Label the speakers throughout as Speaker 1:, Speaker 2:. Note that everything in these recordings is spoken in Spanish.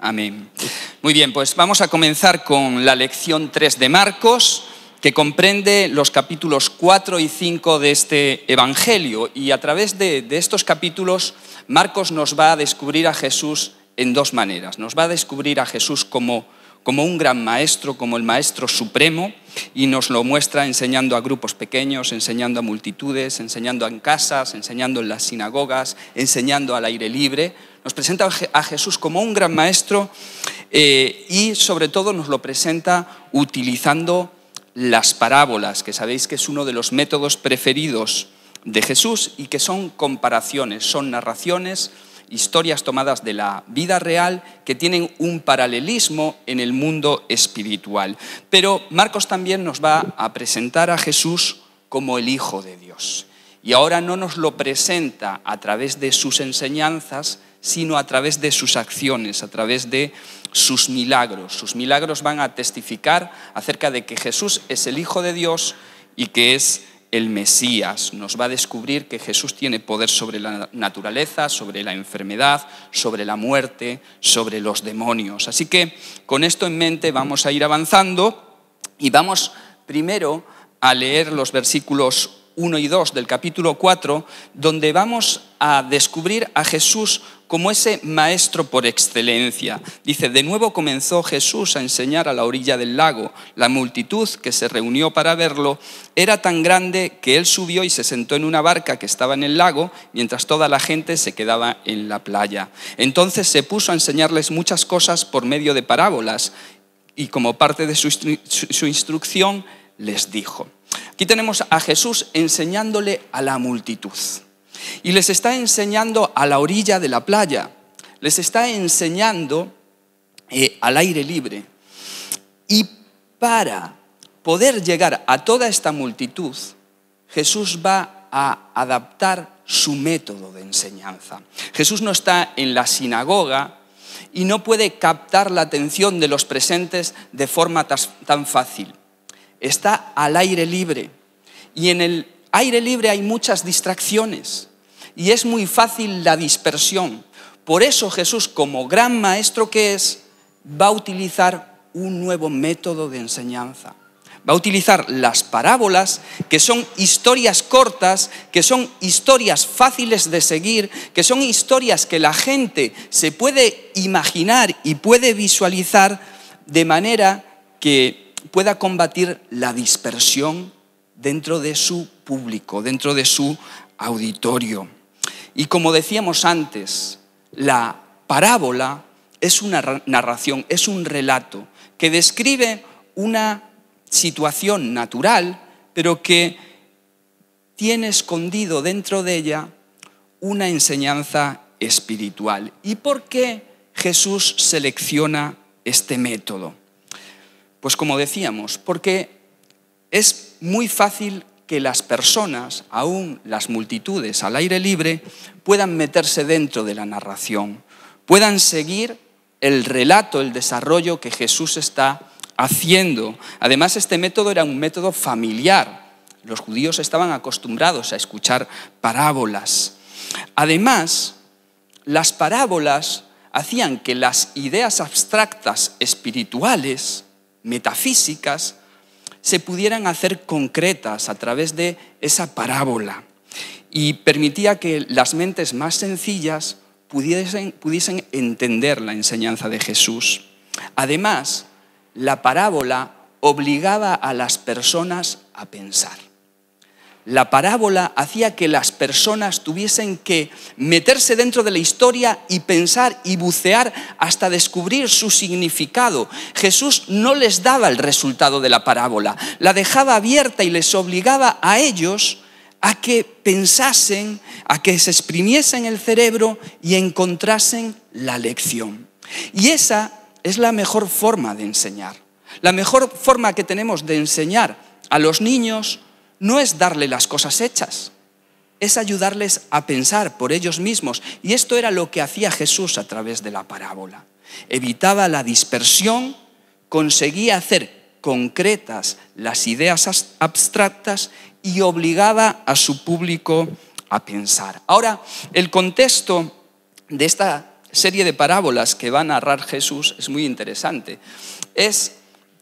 Speaker 1: Amén. Muy bien, pues vamos a comenzar con la lección 3 de Marcos, que comprende los capítulos 4 y 5 de este Evangelio. Y a través de, estos capítulos, Marcos nos va a descubrir a Jesús en dos maneras. Nos va a descubrir a Jesús como un gran maestro, como el maestro supremo, y nos lo muestra enseñando a grupos pequeños, enseñando a multitudes, enseñando en casas, enseñando en las sinagogas, enseñando al aire libre nos presenta a Jesús como un gran maestro eh, y sobre todo nos lo presenta utilizando las parábolas, que sabéis que es uno de los métodos preferidos de Jesús y que son comparaciones, son narraciones, historias tomadas de la vida real que tienen un paralelismo en el mundo espiritual. Pero Marcos también nos va a presentar a Jesús como el Hijo de Dios. Y ahora no nos lo presenta a través de sus enseñanzas, sino a través de sus acciones, a través de sus milagros. Sus milagros van a testificar acerca de que Jesús es el Hijo de Dios y que es el Mesías. Nos va a descubrir que Jesús tiene poder sobre la naturaleza, sobre la enfermedad, sobre la muerte, sobre los demonios. Así que con esto en mente vamos a ir avanzando y vamos primero a leer los versículos 1 y 2 del capítulo 4, donde vamos a descubrir a Jesús como ese maestro por excelencia. Dice, de nuevo comenzó Jesús a enseñar a la orilla del lago. La multitud que se reunió para verlo era tan grande que él subió y se sentó en una barca que estaba en el lago, mientras toda la gente se quedaba en la playa. Entonces se puso a enseñarles muchas cosas por medio de parábolas y como parte de su, su instrucción les dijo. Aquí tenemos a Jesús enseñándole a la multitud. Y les está enseñando a la orilla de la playa, les está enseñando eh, al aire libre. Y para poder llegar a toda esta multitud, Jesús va a adaptar su método de enseñanza. Jesús no está en la sinagoga y no puede captar la atención de los presentes de forma tan fácil. Está al aire libre y en el aire libre hay muchas distracciones y es muy fácil la dispersión. Por eso Jesús, como gran maestro que es, va a utilizar un nuevo método de enseñanza. Va a utilizar las parábolas, que son historias cortas, que son historias fáciles de seguir, que son historias que la gente se puede imaginar y puede visualizar de manera que pueda combatir la dispersión dentro de su público, dentro de su auditorio. Y como decíamos antes, la parábola es una narración, es un relato que describe una situación natural, pero que tiene escondido dentro de ella una enseñanza espiritual. ¿Y por qué Jesús selecciona este método? Pues como decíamos, porque es muy fácil que las personas, aún las multitudes al aire libre, puedan meterse dentro de la narración, puedan seguir el relato, el desarrollo que Jesús está haciendo. Además, este método era un método familiar. Los judíos estaban acostumbrados a escuchar parábolas. Además, las parábolas hacían que las ideas abstractas espirituales, metafísicas, se pudieran hacer concretas a través de esa parábola y permitía que las mentes más sencillas pudiesen, entender la enseñanza de Jesús. Además, la parábola obligaba a las personas a pensar la parábola hacía que las personas tuviesen que meterse dentro de la historia y pensar y bucear hasta descubrir su significado. Jesús no les daba el resultado de la parábola, la dejaba abierta y les obligaba a ellos a que pensasen, a que se exprimiesen el cerebro y encontrasen la lección. Y esa es la mejor forma de enseñar. La mejor forma que tenemos de enseñar a los niños, no es darle las cosas hechas, es ayudarles a pensar por ellos mismos. Y esto era lo que hacía Jesús a través de la parábola. Evitaba la dispersión, conseguía hacer concretas las ideas abstractas y obligaba a su público a pensar. Ahora, el contexto de esta serie de parábolas que va a narrar Jesús es muy interesante. Es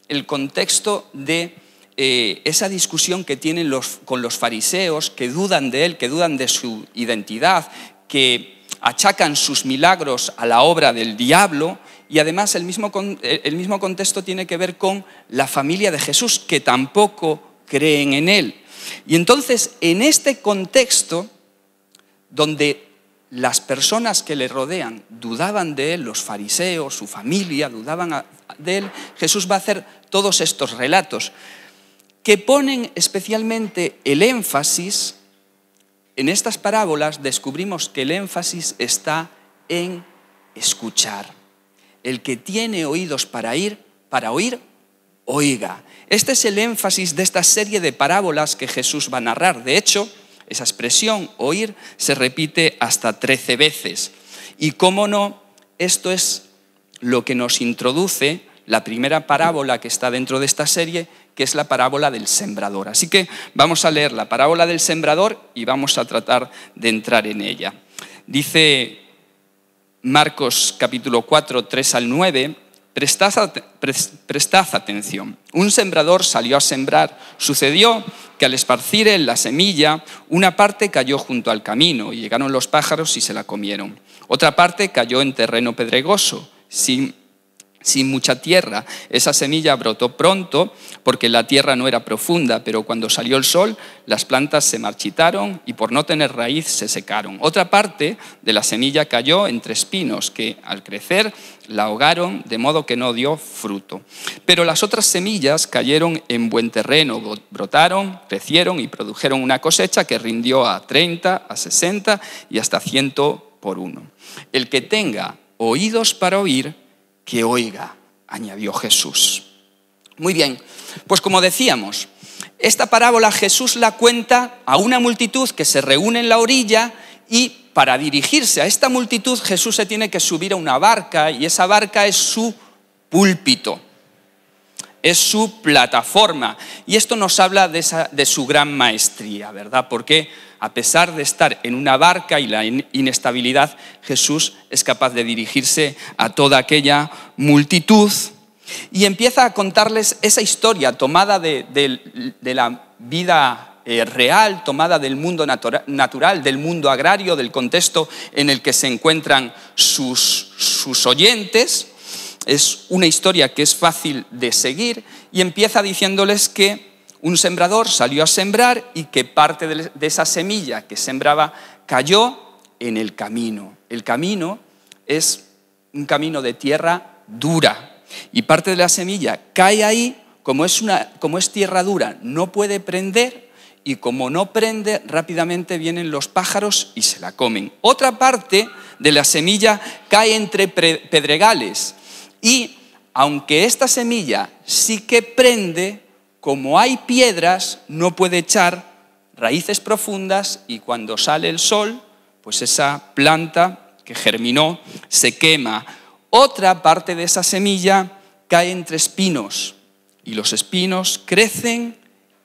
Speaker 1: el contexto de eh, esa discusión que tienen con los fariseos, que dudan de él, que dudan de su identidad, que achacan sus milagros a la obra del diablo. Y además el mismo, el mismo contexto tiene que ver con la familia de Jesús, que tampoco creen en él. Y entonces, en este contexto, donde las personas que le rodean dudaban de él, los fariseos, su familia, dudaban de él, Jesús va a hacer todos estos relatos que ponen especialmente el énfasis, en estas parábolas descubrimos que el énfasis está en escuchar. El que tiene oídos para ir, para oír, oiga. Este es el énfasis de esta serie de parábolas que Jesús va a narrar. De hecho, esa expresión, oír, se repite hasta trece veces. Y cómo no, esto es lo que nos introduce la primera parábola que está dentro de esta serie, que es la parábola del sembrador. Así que vamos a leer la parábola del sembrador y vamos a tratar de entrar en ella. Dice Marcos capítulo 4, 3 al 9, prestad, atención. Un sembrador salió a sembrar. Sucedió que al esparcir en la semilla, una parte cayó junto al camino y llegaron los pájaros y se la comieron. Otra parte cayó en terreno pedregoso, sin sin mucha tierra. Esa semilla brotó pronto porque la tierra no era profunda, pero cuando salió el sol las plantas se marchitaron y por no tener raíz se secaron. Otra parte de la semilla cayó entre espinos que al crecer la ahogaron de modo que no dio fruto. Pero las otras semillas cayeron en buen terreno, brotaron, crecieron y produjeron una cosecha que rindió a 30, a 60 y hasta 100 por uno. El que tenga oídos para oír, que oiga, añadió Jesús. Muy bien, pues como decíamos, esta parábola Jesús la cuenta a una multitud que se reúne en la orilla y para dirigirse a esta multitud Jesús se tiene que subir a una barca y esa barca es su púlpito es su plataforma. Y esto nos habla de, su gran maestría, ¿verdad? Porque a pesar de estar en una barca y la inestabilidad, Jesús es capaz de dirigirse a toda aquella multitud y empieza a contarles esa historia tomada de, la vida eh, real, tomada del mundo natural, del mundo agrario, del contexto en el que se encuentran sus oyentes es una historia que es fácil de seguir y empieza diciéndoles que un sembrador salió a sembrar y que parte de esa semilla que sembraba cayó en el camino. El camino es un camino de tierra dura y parte de la semilla cae ahí, como es, tierra dura, no puede prender y como no prende, rápidamente vienen los pájaros y se la comen. Otra parte de la semilla cae entre pedregales y aunque esta semilla sí que prende, como hay piedras, no puede echar raíces profundas y cuando sale el sol, pues esa planta que germinó se quema. Otra parte de esa semilla cae entre espinos y los espinos crecen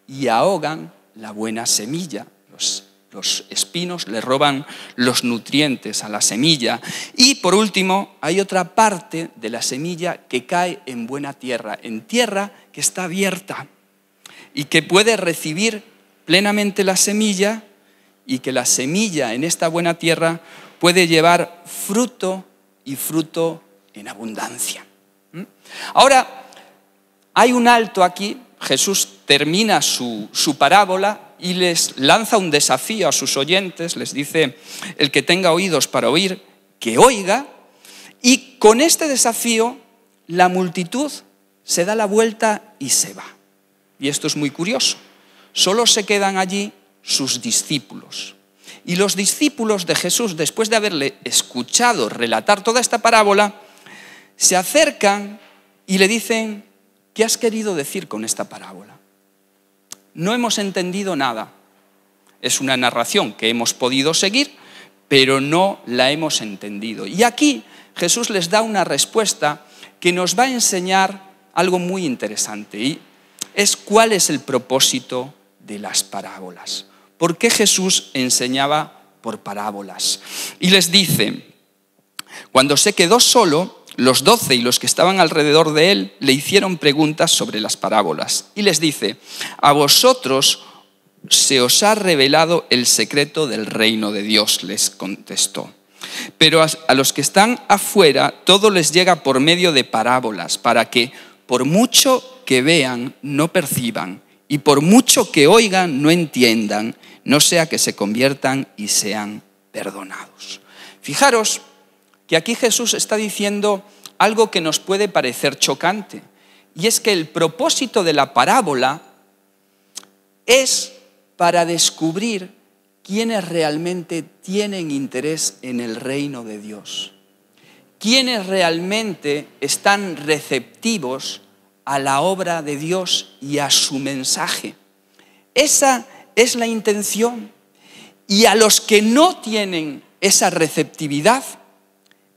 Speaker 1: y ahogan la buena semilla. Los los espinos le roban los nutrientes a la semilla. Y por último, hay otra parte de la semilla que cae en buena tierra, en tierra que está abierta y que puede recibir plenamente la semilla y que la semilla en esta buena tierra puede llevar fruto y fruto en abundancia. ¿Mm? Ahora, hay un alto aquí, Jesús termina su, su parábola y les lanza un desafío a sus oyentes, les dice, el que tenga oídos para oír, que oiga, y con este desafío la multitud se da la vuelta y se va. Y esto es muy curioso. Solo se quedan allí sus discípulos. Y los discípulos de Jesús, después de haberle escuchado relatar toda esta parábola, se acercan y le dicen, ¿qué has querido decir con esta parábola? no hemos entendido nada. Es una narración que hemos podido seguir, pero no la hemos entendido. Y aquí Jesús les da una respuesta que nos va a enseñar algo muy interesante y es cuál es el propósito de las parábolas. ¿Por qué Jesús enseñaba por parábolas? Y les dice, cuando se quedó solo, los doce y los que estaban alrededor de él le hicieron preguntas sobre las parábolas y les dice, a vosotros se os ha revelado el secreto del reino de Dios, les contestó. Pero a, los que están afuera todo les llega por medio de parábolas, para que por mucho que vean no perciban, y por mucho que oigan no entiendan, no sea que se conviertan y sean perdonados. Fijaros y aquí Jesús está diciendo algo que nos puede parecer chocante, y es que el propósito de la parábola es para descubrir quiénes realmente tienen interés en el reino de Dios, quiénes realmente están receptivos a la obra de Dios y a su mensaje. Esa es la intención. Y a los que no tienen esa receptividad,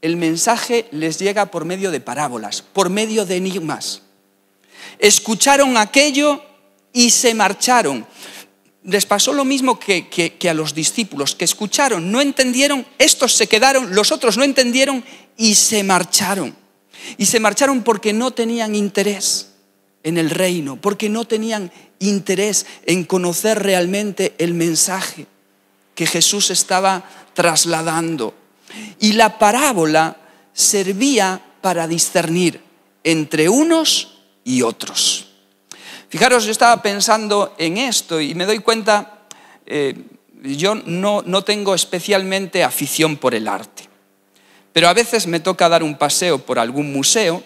Speaker 1: el mensaje les llega por medio de parábolas, por medio de enigmas. Escucharon aquello y se marcharon. Les pasó lo mismo que, que, a los discípulos, que escucharon, no entendieron, estos se quedaron, los otros no entendieron y se marcharon. Y se marcharon porque no tenían interés en el reino, porque no tenían interés en conocer realmente el mensaje que Jesús estaba trasladando. Y la parábola servía para discernir entre unos y otros. Fijaros, yo estaba pensando en esto y me doy cuenta, eh, yo no, no tengo especialmente afición por el arte, pero a veces me toca dar un paseo por algún museo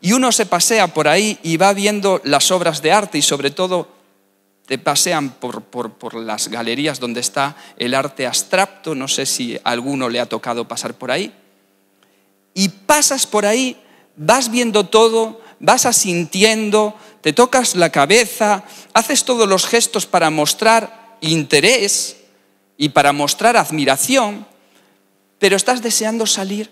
Speaker 1: y uno se pasea por ahí y va viendo las obras de arte y sobre todo te pasean por, las galerías donde está el arte abstracto, no sé si a alguno le ha tocado pasar por ahí, y pasas por ahí, vas viendo todo, vas asintiendo, te tocas la cabeza, haces todos los gestos para mostrar interés y para mostrar admiración, pero estás deseando salir.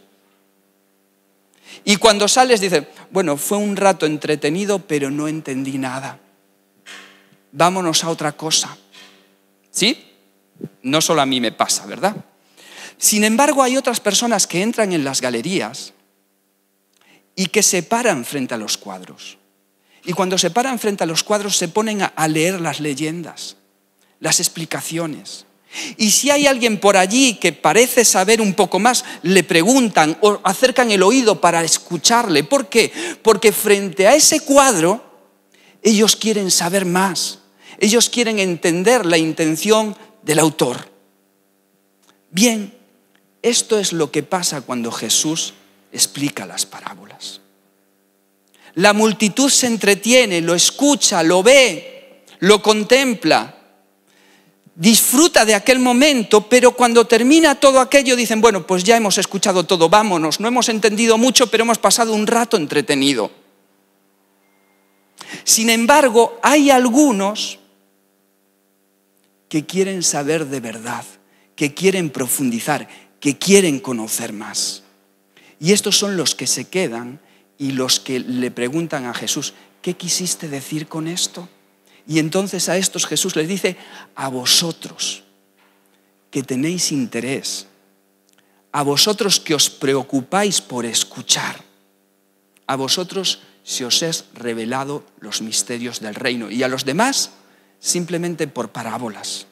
Speaker 1: Y cuando sales dices, bueno, fue un rato entretenido, pero no entendí nada vámonos a otra cosa. ¿Sí? No solo a mí me pasa, ¿verdad? Sin embargo, hay otras personas que entran en las galerías y que se paran frente a los cuadros. Y cuando se paran frente a los cuadros se ponen a leer las leyendas, las explicaciones. Y si hay alguien por allí que parece saber un poco más, le preguntan o acercan el oído para escucharle. ¿Por qué? Porque frente a ese cuadro ellos quieren saber más. Ellos quieren entender la intención del autor. Bien, esto es lo que pasa cuando Jesús explica las parábolas. La multitud se entretiene, lo escucha, lo ve, lo contempla, disfruta de aquel momento, pero cuando termina todo aquello dicen, bueno, pues ya hemos escuchado todo, vámonos, no hemos entendido mucho, pero hemos pasado un rato entretenido. Sin embargo, hay algunos que quieren saber de verdad, que quieren profundizar, que quieren conocer más. Y estos son los que se quedan y los que le preguntan a Jesús, ¿qué quisiste decir con esto? Y entonces a estos Jesús les dice, a vosotros que tenéis interés, a vosotros que os preocupáis por escuchar, a vosotros se os es revelado los misterios del reino y a los demás simplemente por parábolas.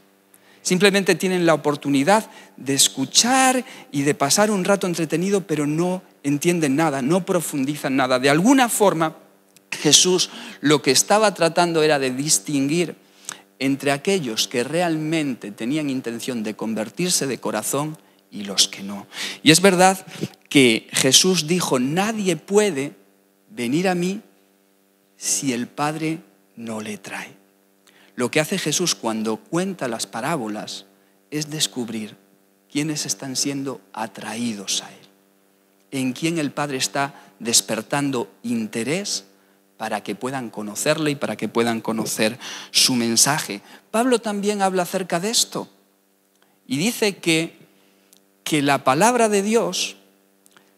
Speaker 1: Simplemente tienen la oportunidad de escuchar y de pasar un rato entretenido, pero no entienden nada, no profundizan nada. De alguna forma, Jesús lo que estaba tratando era de distinguir entre aquellos que realmente tenían intención de convertirse de corazón y los que no. Y es verdad que Jesús dijo, nadie puede venir a mí si el Padre no le trae. Lo que hace Jesús cuando cuenta las parábolas es descubrir quiénes están siendo atraídos a Él, en quién el Padre está despertando interés para que puedan conocerle y para que puedan conocer su mensaje. Pablo también habla acerca de esto y dice que, que la palabra de Dios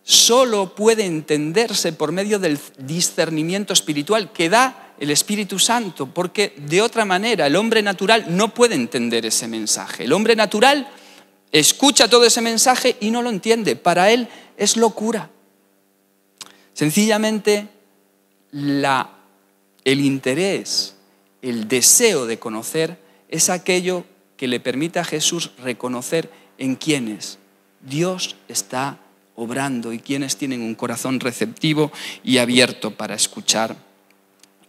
Speaker 1: solo puede entenderse por medio del discernimiento espiritual que da el Espíritu Santo, porque de otra manera el hombre natural no puede entender ese mensaje. El hombre natural escucha todo ese mensaje y no lo entiende. Para él es locura. Sencillamente, el interés, el deseo de conocer es aquello que le permite a Jesús reconocer en quiénes Dios está obrando y quienes tienen un corazón receptivo y abierto para escuchar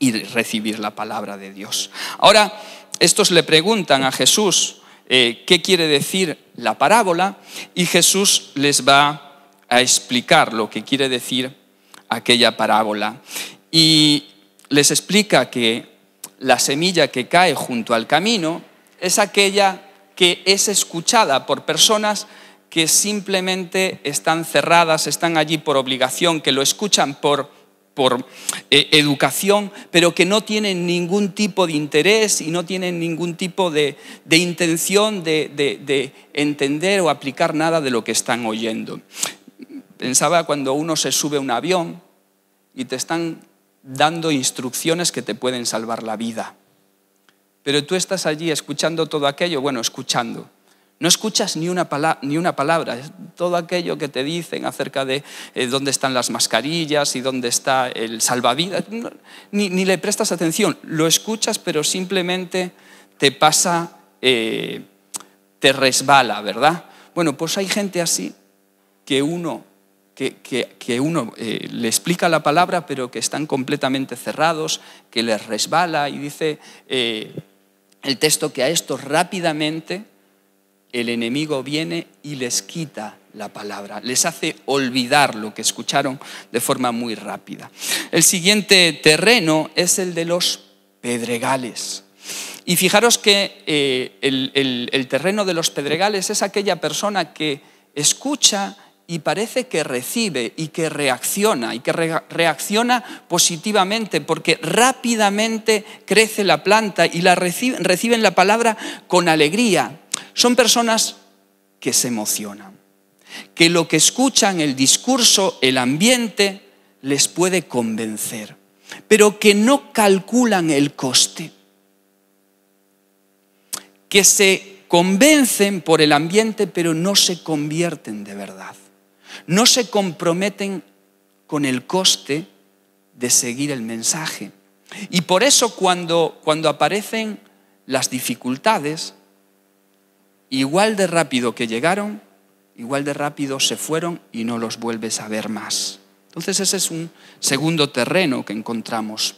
Speaker 1: y recibir la palabra de Dios. Ahora, estos le preguntan a Jesús eh, qué quiere decir la parábola y Jesús les va a explicar lo que quiere decir aquella parábola. Y les explica que la semilla que cae junto al camino es aquella que es escuchada por personas que simplemente están cerradas, están allí por obligación, que lo escuchan por por eh, educación, pero que no tienen ningún tipo de interés y no tienen ningún tipo de, intención de, de entender o aplicar nada de lo que están oyendo. Pensaba cuando uno se sube a un avión y te están dando instrucciones que te pueden salvar la vida. Pero tú estás allí escuchando todo aquello, bueno, escuchando, no escuchas ni una, ni una palabra. Todo aquello que te dicen acerca de eh, dónde están las mascarillas y dónde está el salvavidas, ni, le prestas atención. Lo escuchas, pero simplemente te pasa, eh, te resbala, ¿verdad? Bueno, pues hay gente así que uno que, que, uno eh, le explica la palabra, pero que están completamente cerrados, que les resbala, y dice el texto que a esto rápidamente el enemigo viene y les quita la palabra, les hace olvidar lo que escucharon de forma muy rápida. El siguiente terreno es el de los pedregales. Y fijaros que eh, el, terreno de los pedregales es aquella persona que escucha y parece que recibe y que reacciona, y que reacciona positivamente, porque rápidamente crece la planta y la reciben la palabra con alegría. Son personas que se emocionan, que lo que escuchan, el discurso, el ambiente, les puede convencer, pero que no calculan el coste, que se convencen por el ambiente, pero no se convierten de verdad, no se comprometen con el coste de seguir el mensaje. Y por eso cuando, aparecen las dificultades, igual de rápido que llegaron, igual de rápido se fueron y no los vuelves a ver más. Entonces ese es un segundo terreno que encontramos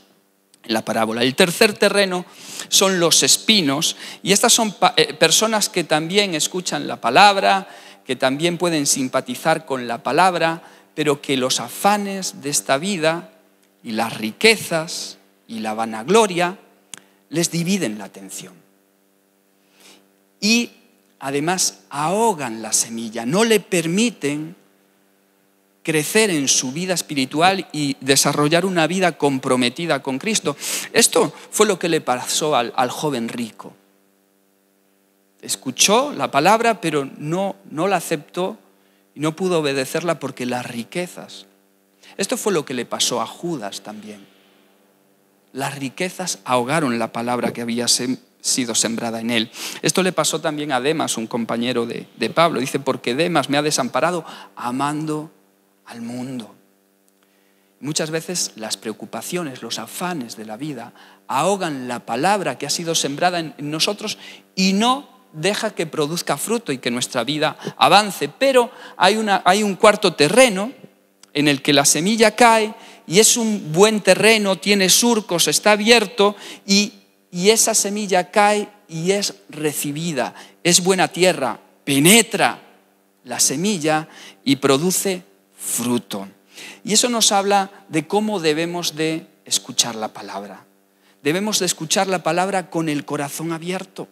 Speaker 1: en la parábola. El tercer terreno son los espinos y estas son eh, personas que también escuchan la palabra, que también pueden simpatizar con la palabra, pero que los afanes de esta vida y las riquezas y la vanagloria les dividen la atención. Y además ahogan la semilla, no le permiten crecer en su vida espiritual y desarrollar una vida comprometida con Cristo. Esto fue lo que le pasó al, joven rico. Escuchó la palabra, pero no, no la aceptó y no pudo obedecerla porque las riquezas. Esto fue lo que le pasó a Judas también. Las riquezas ahogaron la palabra que había sembrado sido sembrada en él. Esto le pasó también a Demas, un compañero de, Pablo. Dice, porque Demas me ha desamparado amando al mundo. Muchas veces las preocupaciones, los afanes de la vida ahogan la palabra que ha sido sembrada en nosotros y no deja que produzca fruto y que nuestra vida avance. Pero hay, una, hay un cuarto terreno en el que la semilla cae y es un buen terreno, tiene surcos, está abierto y y esa semilla cae y es recibida. Es buena tierra, penetra la semilla y produce fruto. Y eso nos habla de cómo debemos de escuchar la palabra. Debemos de escuchar la palabra con el corazón abierto.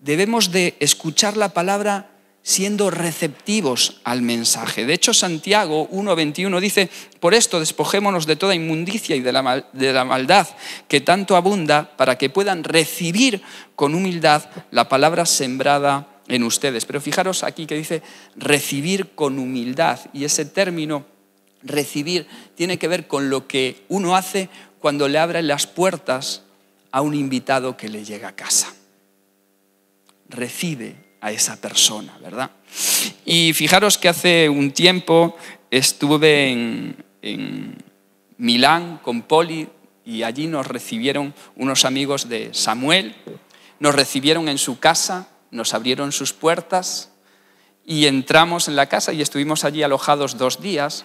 Speaker 1: Debemos de escuchar la palabra siendo receptivos al mensaje. De hecho, Santiago 1.21 dice, por esto despojémonos de toda inmundicia y de la, maldad que tanto abunda para que puedan recibir con humildad la palabra sembrada en ustedes. Pero fijaros aquí que dice recibir con humildad y ese término recibir tiene que ver con lo que uno hace cuando le abren las puertas a un invitado que le llega a casa. Recibe a esa persona, ¿verdad? Y fijaros que hace un tiempo estuve en, en Milán con Poli y allí nos recibieron unos amigos de Samuel, nos recibieron en su casa, nos abrieron sus puertas y entramos en la casa y estuvimos allí alojados dos días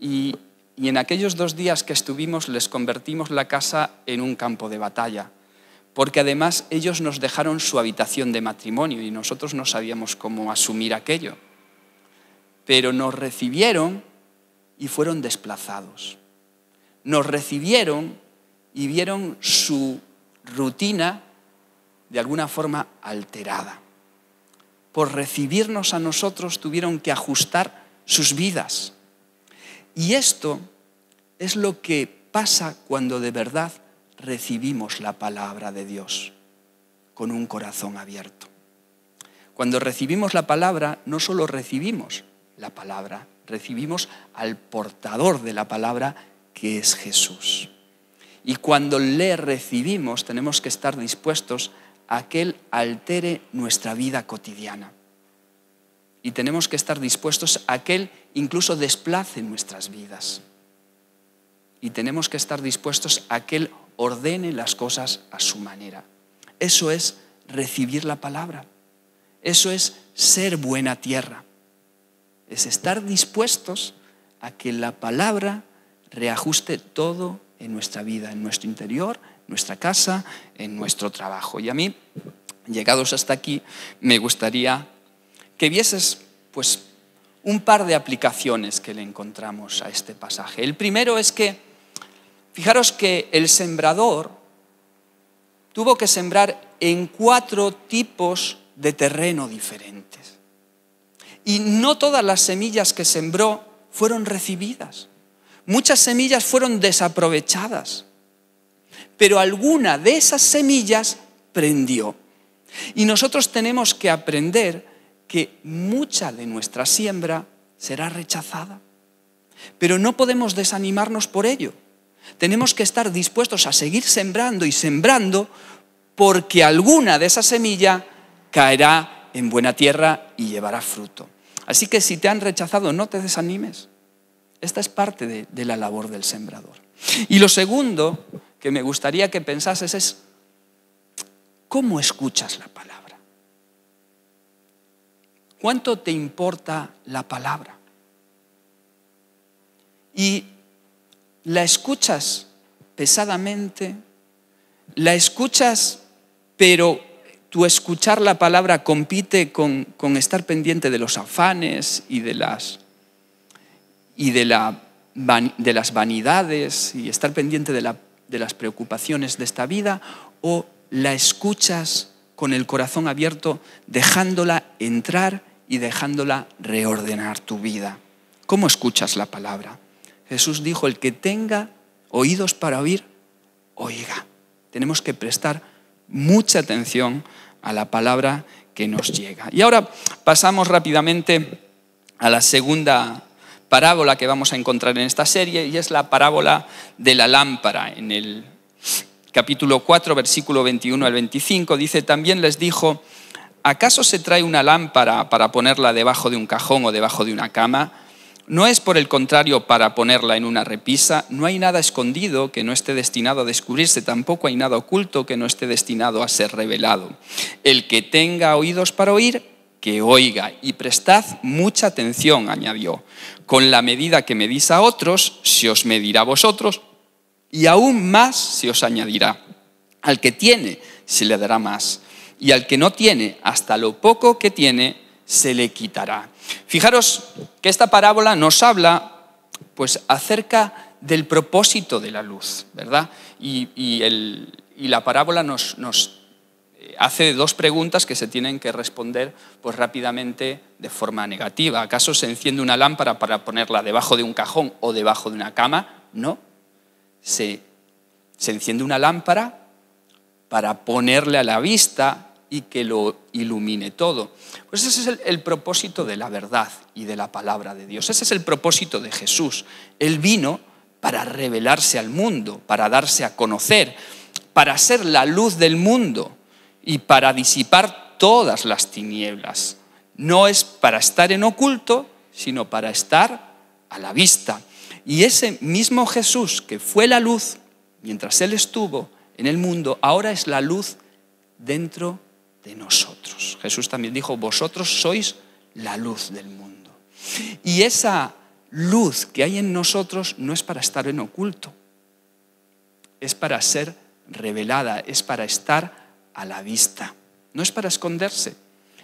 Speaker 1: y en aquellos dos días que estuvimos les convertimos la casa en un campo de batalla porque además ellos nos dejaron su habitación de matrimonio y nosotros no sabíamos cómo asumir aquello. Pero nos recibieron y fueron desplazados. Nos recibieron y vieron su rutina de alguna forma alterada. Por recibirnos a nosotros tuvieron que ajustar sus vidas. Y esto es lo que pasa cuando de verdad recibimos la palabra de Dios con un corazón abierto. Cuando recibimos la palabra, no solo recibimos la palabra, recibimos al portador de la palabra que es Jesús. Y cuando le recibimos tenemos que estar dispuestos a que Él altere nuestra vida cotidiana. Y tenemos que estar dispuestos a que Él incluso desplace nuestras vidas. Y tenemos que estar dispuestos a que Él ordene las cosas a su manera. Eso es recibir la palabra. Eso es ser buena tierra. Es estar dispuestos a que la palabra reajuste todo en nuestra vida, en nuestro interior, nuestra casa, en nuestro trabajo. Y a mí, llegados hasta aquí, me gustaría que vieses pues un par de aplicaciones que le encontramos a este pasaje. El primero es que Fijaros que el sembrador tuvo que sembrar en cuatro tipos de terreno diferentes. Y no todas las semillas que sembró fueron recibidas. Muchas semillas fueron desaprovechadas. Pero alguna de esas semillas prendió. Y nosotros tenemos que aprender que mucha de nuestra siembra será rechazada. Pero no podemos desanimarnos por ello tenemos que estar dispuestos a seguir sembrando y sembrando porque alguna de esa semilla caerá en buena tierra y llevará fruto. Así que si te han rechazado, no te desanimes. Esta es parte de, la labor del sembrador. Y lo segundo que me gustaría que pensases es, ¿cómo escuchas la palabra? ¿Cuánto te importa la palabra? Y la escuchas pesadamente, la escuchas, pero tu escuchar la palabra compite con, estar pendiente de los afanes y de las, y de, la, las vanidades y estar pendiente de las preocupaciones de esta vida, o la escuchas con el corazón abierto, dejándola entrar y dejándola reordenar tu vida. ¿Cómo escuchas la palabra? Jesús dijo, el que tenga oídos para oír, oiga. Tenemos que prestar mucha atención a la palabra que nos llega. Y ahora pasamos rápidamente a la segunda parábola que vamos a encontrar en esta serie y es la parábola de la lámpara. En el capítulo 4, versículo 21 al 25 dice, también les dijo, ¿acaso se trae una lámpara para ponerla debajo de un cajón o debajo de una cama? No es por el contrario para ponerla en una repisa, no hay nada escondido que no esté destinado a descubrirse, tampoco hay nada oculto que no esté destinado a ser revelado. El que tenga oídos para oír, que oiga y prestad mucha atención, añadió. Con la medida que medís a otros, se os medirá a vosotros y aún más se os añadirá. Al que tiene, se le dará más. Y al que no tiene, hasta lo poco que tiene, se le quitará. Fijaros que esta parábola nos habla pues acerca del propósito de la luz, ¿verdad? Y, la parábola nos, eh, hace dos preguntas que se tienen que responder pues rápidamente de forma negativa. ¿Acaso se enciende una lámpara para ponerla debajo de un cajón o debajo de una cama? No. se enciende una lámpara para ponerle a la vista y que lo ilumine todo. Pues ese es el, propósito de la verdad y de la palabra de Dios. Ese es el propósito de Jesús. Él vino para revelarse al mundo, para darse a conocer, para ser la luz del mundo y para disipar todas las tinieblas. No es para estar en oculto, sino para estar a la vista. Y ese mismo Jesús que fue la luz mientras Él estuvo en el mundo, ahora es la luz dentro de de nosotros. Jesús también dijo, vosotros sois la luz del mundo. Y esa luz que hay en nosotros no es para estar en oculto, es para ser revelada, es para estar a la vista, no es para esconderse.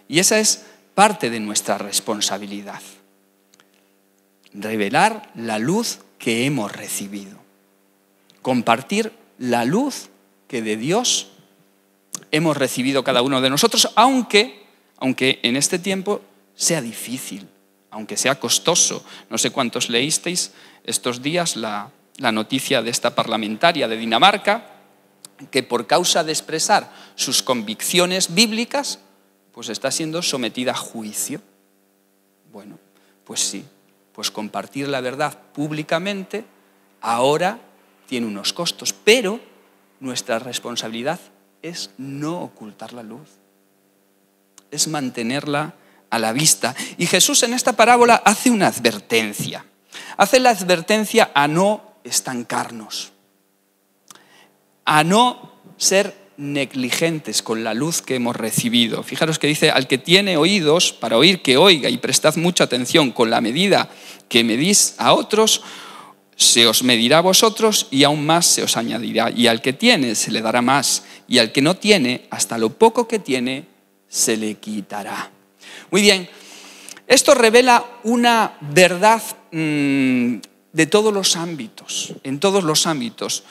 Speaker 1: Y esa es parte de nuestra responsabilidad, revelar la luz que hemos recibido, compartir la luz que de Dios hemos recibido cada uno de nosotros, aunque, en este tiempo sea difícil, aunque sea costoso. No sé cuántos leísteis estos días la, la noticia de esta parlamentaria de Dinamarca, que por causa de expresar sus convicciones bíblicas, pues está siendo sometida a juicio. Bueno, pues sí, pues compartir la verdad públicamente ahora tiene unos costos, pero nuestra responsabilidad es no ocultar la luz, es mantenerla a la vista. Y Jesús en esta parábola hace una advertencia, hace la advertencia a no estancarnos, a no ser negligentes con la luz que hemos recibido. Fijaros que dice, al que tiene oídos para oír, que oiga y prestad mucha atención con la medida que medís a otros, se os medirá a vosotros y aún más se os añadirá. Y al que tiene se le dará más, y al que no tiene, hasta lo poco que tiene, se le quitará. Muy bien, esto revela una verdad mm, de todos los ámbitos, en todos los ámbitos.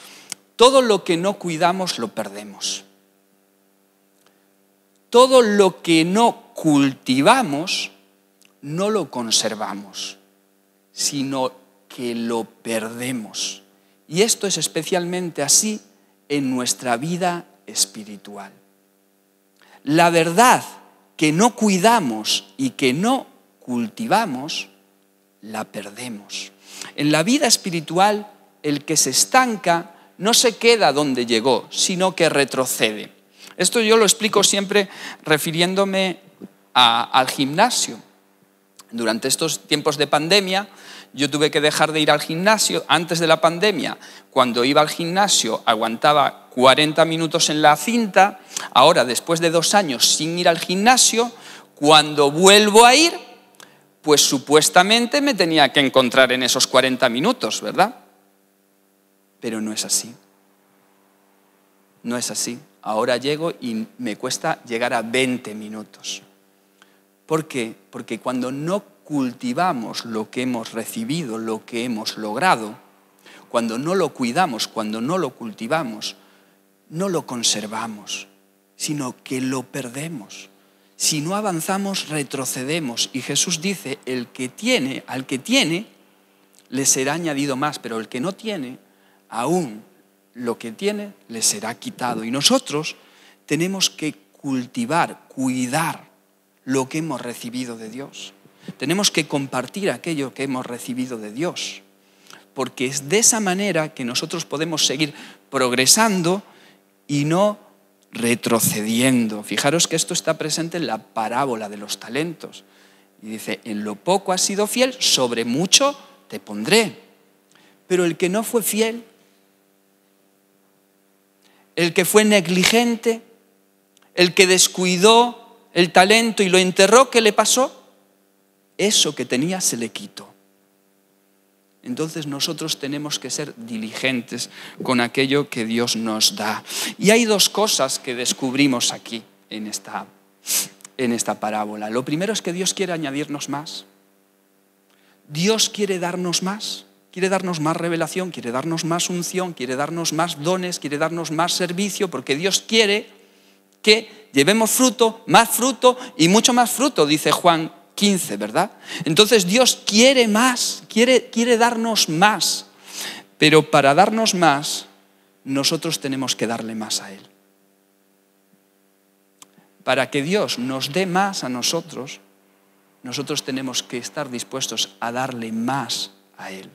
Speaker 1: Todo lo que no cuidamos lo perdemos. Todo lo que no cultivamos no lo conservamos, sino que lo perdemos. Y esto es especialmente así en nuestra vida espiritual. La verdad que no cuidamos y que no cultivamos, la perdemos. En la vida espiritual, el que se estanca no se queda donde llegó, sino que retrocede. Esto yo lo explico siempre refiriéndome al gimnasio. Durante estos tiempos de pandemia, yo tuve que dejar de ir al gimnasio antes de la pandemia. Cuando iba al gimnasio aguantaba 40 minutos en la cinta. Ahora, después de dos años sin ir al gimnasio, cuando vuelvo a ir, pues supuestamente me tenía que encontrar en esos 40 minutos, ¿verdad? Pero no es así. No es así. Ahora llego y me cuesta llegar a 20 minutos. ¿Por qué? Porque cuando no cultivamos lo que hemos recibido, lo que hemos logrado, cuando no lo cuidamos, cuando no lo cultivamos, no lo conservamos, sino que lo perdemos. Si no avanzamos, retrocedemos. Y Jesús dice, el que tiene, al que tiene, le será añadido más, pero el que no tiene, aún lo que tiene, le será quitado. Y nosotros tenemos que cultivar, cuidar lo que hemos recibido de Dios. Tenemos que compartir aquello que hemos recibido de Dios, porque es de esa manera que nosotros podemos seguir progresando y no retrocediendo. Fijaros que esto está presente en la parábola de los talentos. Y dice, en lo poco has sido fiel, sobre mucho te pondré. Pero el que no fue fiel, el que fue negligente, el que descuidó el talento y lo enterró, ¿qué le pasó? eso que tenía se le quitó. Entonces nosotros tenemos que ser diligentes con aquello que Dios nos da. Y hay dos cosas que descubrimos aquí en esta, en esta parábola. Lo primero es que Dios quiere añadirnos más. Dios quiere darnos más. Quiere darnos más revelación, quiere darnos más unción, quiere darnos más dones, quiere darnos más servicio, porque Dios quiere que llevemos fruto, más fruto y mucho más fruto, dice Juan 15, ¿verdad? Entonces Dios quiere más, quiere, quiere darnos más, pero para darnos más, nosotros tenemos que darle más a Él. Para que Dios nos dé más a nosotros, nosotros tenemos que estar dispuestos a darle más a Él,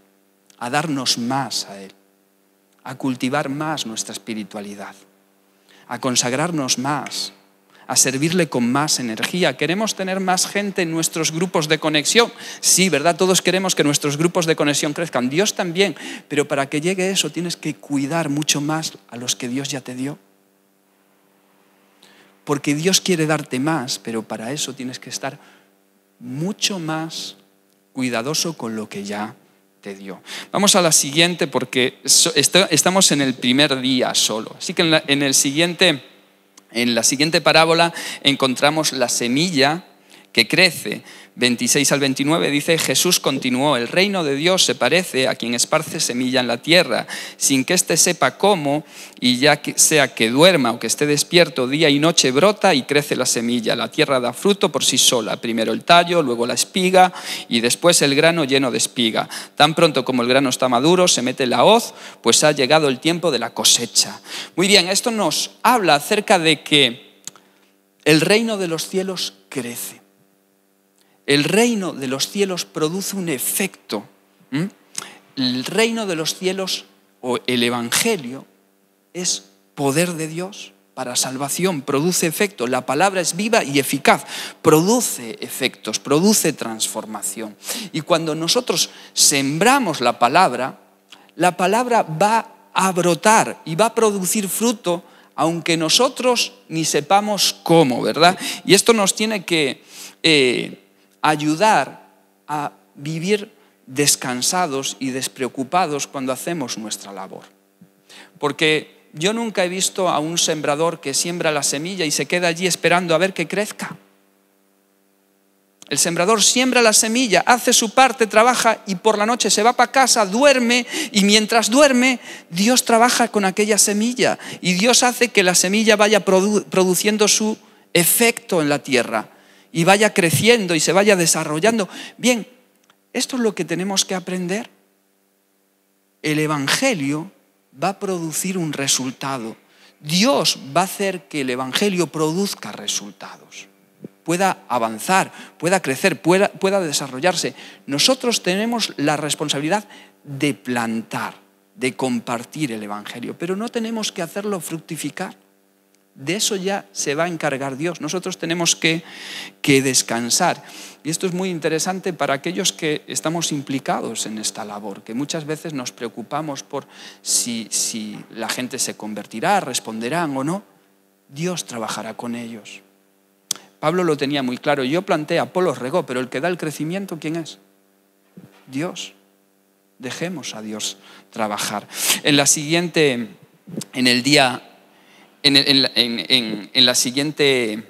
Speaker 1: a darnos más a Él, a cultivar más nuestra espiritualidad, a consagrarnos más a servirle con más energía. Queremos tener más gente en nuestros grupos de conexión. Sí, ¿verdad? Todos queremos que nuestros grupos de conexión crezcan. Dios también. Pero para que llegue eso tienes que cuidar mucho más a los que Dios ya te dio. Porque Dios quiere darte más, pero para eso tienes que estar mucho más cuidadoso con lo que ya te dio. Vamos a la siguiente porque estamos en el primer día solo. Así que en, en el siguiente en la siguiente parábola encontramos la semilla que crece. 26 al 29 dice, Jesús continuó, el reino de Dios se parece a quien esparce semilla en la tierra, sin que éste sepa cómo, y ya que sea que duerma o que esté despierto día y noche, brota y crece la semilla. La tierra da fruto por sí sola, primero el tallo, luego la espiga y después el grano lleno de espiga. Tan pronto como el grano está maduro, se mete la hoz, pues ha llegado el tiempo de la cosecha. Muy bien, esto nos habla acerca de que el reino de los cielos crece. El reino de los cielos produce un efecto. El reino de los cielos o el Evangelio es poder de Dios para salvación, produce efecto. La palabra es viva y eficaz, produce efectos, produce transformación. Y cuando nosotros sembramos la palabra, la palabra va a brotar y va a producir fruto, aunque nosotros ni sepamos cómo, ¿verdad? Y esto nos tiene que... Eh, ayudar a vivir descansados y despreocupados cuando hacemos nuestra labor. Porque yo nunca he visto a un sembrador que siembra la semilla y se queda allí esperando a ver que crezca. El sembrador siembra la semilla, hace su parte, trabaja y por la noche se va para casa, duerme y mientras duerme Dios trabaja con aquella semilla y Dios hace que la semilla vaya produciendo su efecto en la tierra y vaya creciendo y se vaya desarrollando. Bien, esto es lo que tenemos que aprender. El Evangelio va a producir un resultado. Dios va a hacer que el Evangelio produzca resultados, pueda avanzar, pueda crecer, pueda, desarrollarse. Nosotros tenemos la responsabilidad de plantar, de compartir el Evangelio, pero no tenemos que hacerlo fructificar. De eso ya se va a encargar Dios. Nosotros tenemos que, descansar. Y esto es muy interesante para aquellos que estamos implicados en esta labor, que muchas veces nos preocupamos por si, si la gente se convertirá, responderán o no. Dios trabajará con ellos. Pablo lo tenía muy claro. Yo planteé, Apolo regó, pero el que da el crecimiento, ¿quién es? Dios. Dejemos a Dios trabajar. En la siguiente, en el día en, la siguiente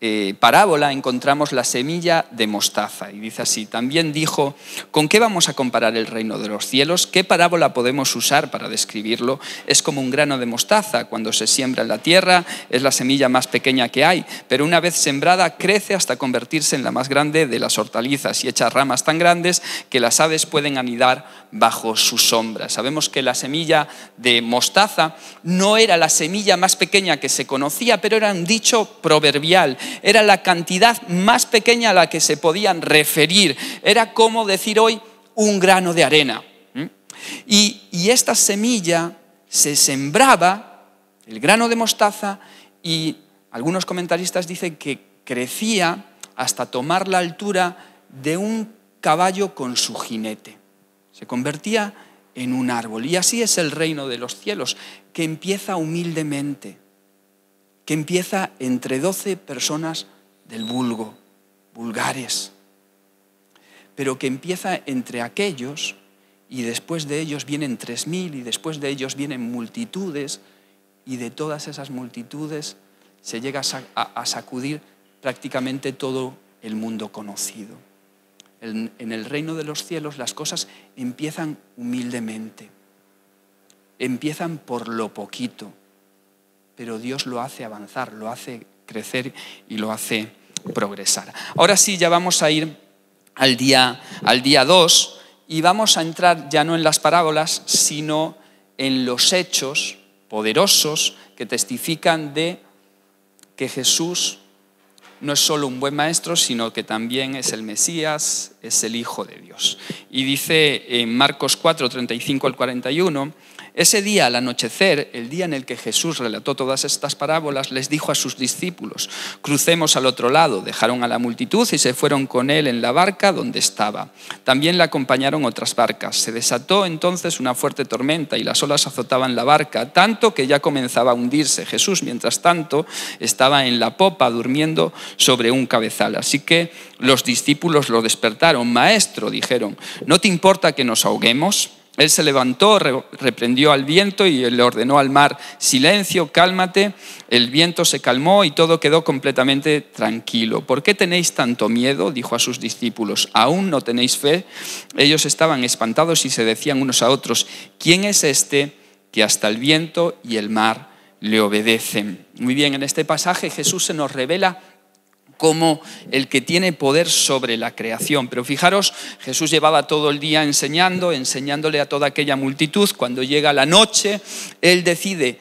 Speaker 1: eh, parábola encontramos la semilla de mostaza y dice así, también dijo, ¿con qué vamos a comparar el reino de los cielos? ¿Qué parábola podemos usar para describirlo? Es como un grano de mostaza, cuando se siembra en la tierra es la semilla más pequeña que hay, pero una vez sembrada crece hasta convertirse en la más grande de las hortalizas y echa ramas tan grandes que las aves pueden anidar bajo su sombra. Sabemos que la semilla de mostaza no era la semilla más pequeña que se conocía, pero era un dicho proverbial, era la cantidad más pequeña a la que se podían referir, era como decir hoy un grano de arena. ¿Mm? Y, y esta semilla se sembraba, el grano de mostaza, y algunos comentaristas dicen que crecía hasta tomar la altura de un caballo con su jinete. Se convertía en un árbol. Y así es el reino de los cielos, que empieza humildemente, que empieza entre doce personas del vulgo, vulgares, pero que empieza entre aquellos y después de ellos vienen tres mil y después de ellos vienen multitudes y de todas esas multitudes se llega a sacudir prácticamente todo el mundo conocido en, el reino de los cielos las cosas empiezan humildemente, empiezan por lo poquito, pero Dios lo hace avanzar, lo hace crecer y lo hace progresar. Ahora sí, ya vamos a ir al día al día 2 y vamos a entrar ya no en las parábolas, sino en los hechos poderosos que testifican de que Jesús no es solo un buen maestro, sino que también es el Mesías, es el Hijo de Dios. Y dice en Marcos 4, 35 al 41, ese día, al anochecer, el día en el que Jesús relató todas estas parábolas, les dijo a sus discípulos, crucemos al otro lado. Dejaron a la multitud y se fueron con él en la barca donde estaba. También le acompañaron otras barcas. Se desató entonces una fuerte tormenta y las olas azotaban la barca, tanto que ya comenzaba a hundirse. Jesús, mientras tanto, estaba en la popa durmiendo sobre un cabezal. Así que los discípulos lo despertaron. Maestro, dijeron, ¿no te importa que nos ahoguemos? Él se levantó, reprendió al viento y le ordenó al mar, silencio, cálmate. El viento se calmó y todo quedó completamente tranquilo. ¿Por qué tenéis tanto miedo? dijo a sus discípulos. ¿Aún no tenéis fe? Ellos estaban espantados y se decían unos a otros, ¿quién es este que hasta el viento y el mar le obedecen? Muy bien, en este pasaje Jesús se nos revela como el que tiene poder sobre la creación. Pero fijaros, Jesús llevaba todo el día enseñando, enseñándole a toda aquella multitud. Cuando llega la noche, Él decide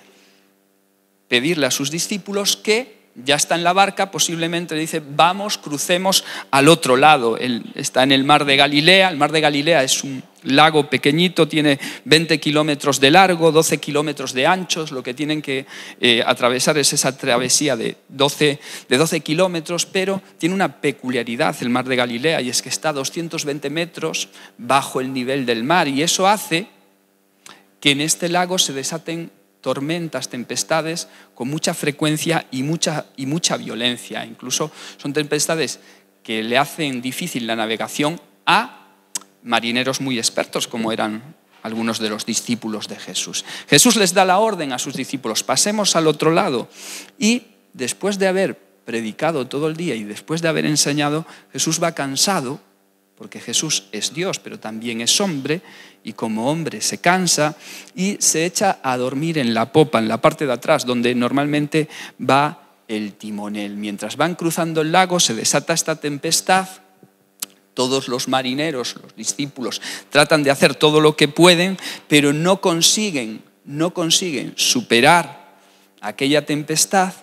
Speaker 1: pedirle a sus discípulos que ya está en la barca, posiblemente dice, vamos, crucemos al otro lado. Él está en el mar de Galilea, el mar de Galilea es un lago pequeñito, tiene 20 kilómetros de largo, 12 kilómetros de anchos, lo que tienen que eh, atravesar es esa travesía de 12, de kilómetros, pero tiene una peculiaridad el mar de Galilea y es que está a 220 metros bajo el nivel del mar y eso hace que en este lago se desaten tormentas, tempestades con mucha frecuencia y mucha, y mucha violencia. Incluso son tempestades que le hacen difícil la navegación a marineros muy expertos como eran algunos de los discípulos de Jesús. Jesús les da la orden a sus discípulos, pasemos al otro lado. Y después de haber predicado todo el día y después de haber enseñado, Jesús va cansado, porque Jesús es Dios, pero también es hombre, y como hombre se cansa y se echa a dormir en la popa, en la parte de atrás, donde normalmente va el timonel. Mientras van cruzando el lago, se desata esta tempestad todos los marineros, los discípulos, tratan de hacer todo lo que pueden, pero no consiguen, no consiguen superar aquella tempestad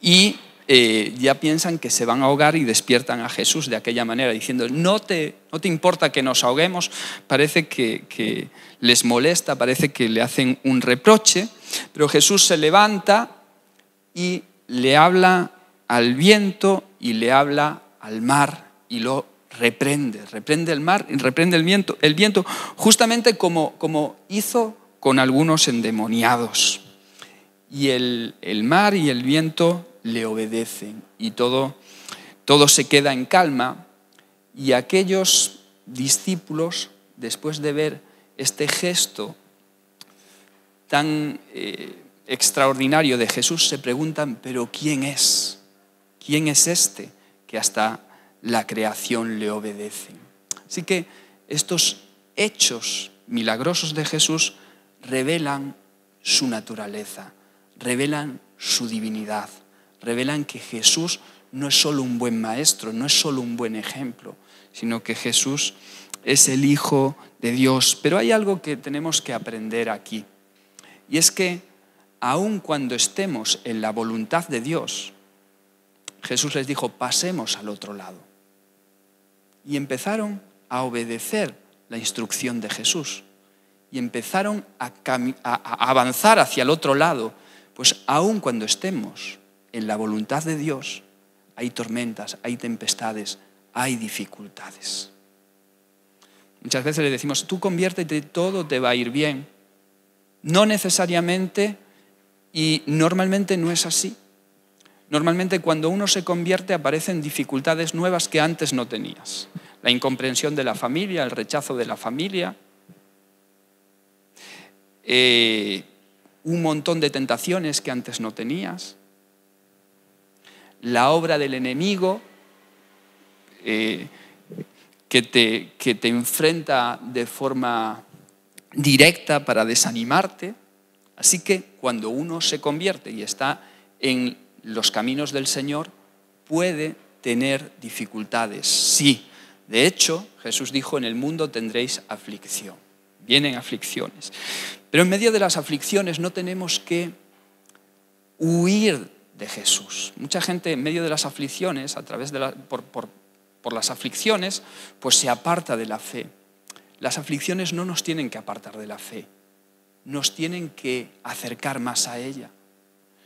Speaker 1: y eh, ya piensan que se van a ahogar y despiertan a Jesús de aquella manera, diciendo, no te, no te importa que nos ahoguemos, parece que, que les molesta, parece que le hacen un reproche, pero Jesús se levanta y le habla al viento y le habla al mar y lo reprende, reprende el mar, y reprende el viento, el viento justamente como, como hizo con algunos endemoniados. Y el, mar y el viento le obedecen y todo, todo se queda en calma. Y aquellos discípulos, después de ver este gesto tan eh, extraordinario de Jesús, se preguntan, pero ¿quién es? ¿Quién es este que hasta la creación le obedece. Así que estos hechos milagrosos de Jesús revelan su naturaleza, revelan su divinidad, revelan que Jesús no es solo un buen maestro, no es solo un buen ejemplo, sino que Jesús es el Hijo de Dios. Pero hay algo que tenemos que aprender aquí, y es que aun cuando estemos en la voluntad de Dios, Jesús les dijo, pasemos al otro lado y empezaron a obedecer la instrucción de Jesús y empezaron a, avanzar hacia el otro lado, pues aun cuando estemos en la voluntad de Dios, hay tormentas, hay tempestades, hay dificultades. Muchas veces le decimos, tú conviértete, todo te va a ir bien. No necesariamente y normalmente no es así. Normalmente cuando uno se convierte aparecen dificultades nuevas que antes no tenías. La incomprensión de la familia, el rechazo de la familia, eh, un montón de tentaciones que antes no tenías, la obra del enemigo eh, que, te, que te enfrenta de forma directa para desanimarte. Así que cuando uno se convierte y está en los caminos del Señor, puede tener dificultades. Sí, de hecho, Jesús dijo, en el mundo tendréis aflicción. Vienen aflicciones. Pero en medio de las aflicciones no tenemos que huir de Jesús. Mucha gente en medio de las aflicciones, a través de por las aflicciones, pues se aparta de la fe. Las aflicciones no nos tienen que apartar de la fe, nos tienen que acercar más a ella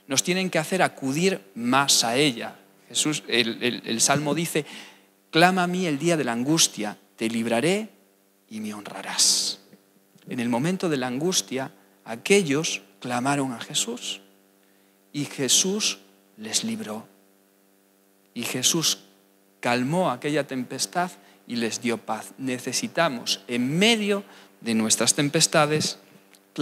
Speaker 1: nos tienen que hacer acudir más a ella. Jesús, el, Salmo dice, clama a mí el día de la angustia, te libraré y me honrarás. En el momento de la angustia, aquellos clamaron a Jesús y Jesús les libró. Y Jesús calmó aquella tempestad y les dio paz. Necesitamos en medio de nuestras tempestades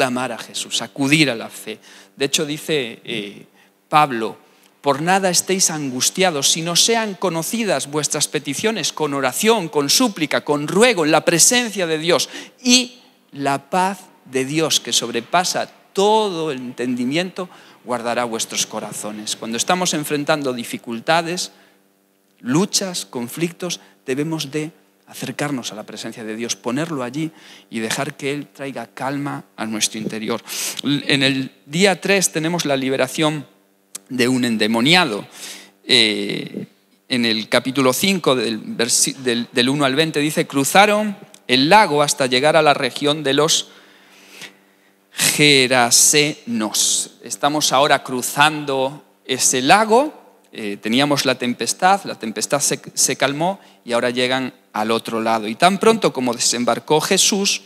Speaker 1: a Jesús, acudir a la fe. De hecho, dice eh, Pablo, por nada estéis angustiados, si no sean conocidas vuestras peticiones con oración, con súplica, con ruego, en la presencia de Dios. Y la paz de Dios, que sobrepasa todo entendimiento, guardará vuestros corazones. Cuando estamos enfrentando dificultades, luchas, conflictos, debemos de acercarnos a la presencia de Dios, ponerlo allí y dejar que Él traiga calma a nuestro interior. En el día 3 tenemos la liberación de un endemoniado. Eh, en el capítulo 5 del, del 1 al 20 dice, cruzaron el lago hasta llegar a la región de los Gerasenos. Estamos ahora cruzando ese lago eh, teníamos la tempestad, la tempestad se, se calmó y ahora llegan al otro lado. Y tan pronto como desembarcó Jesús,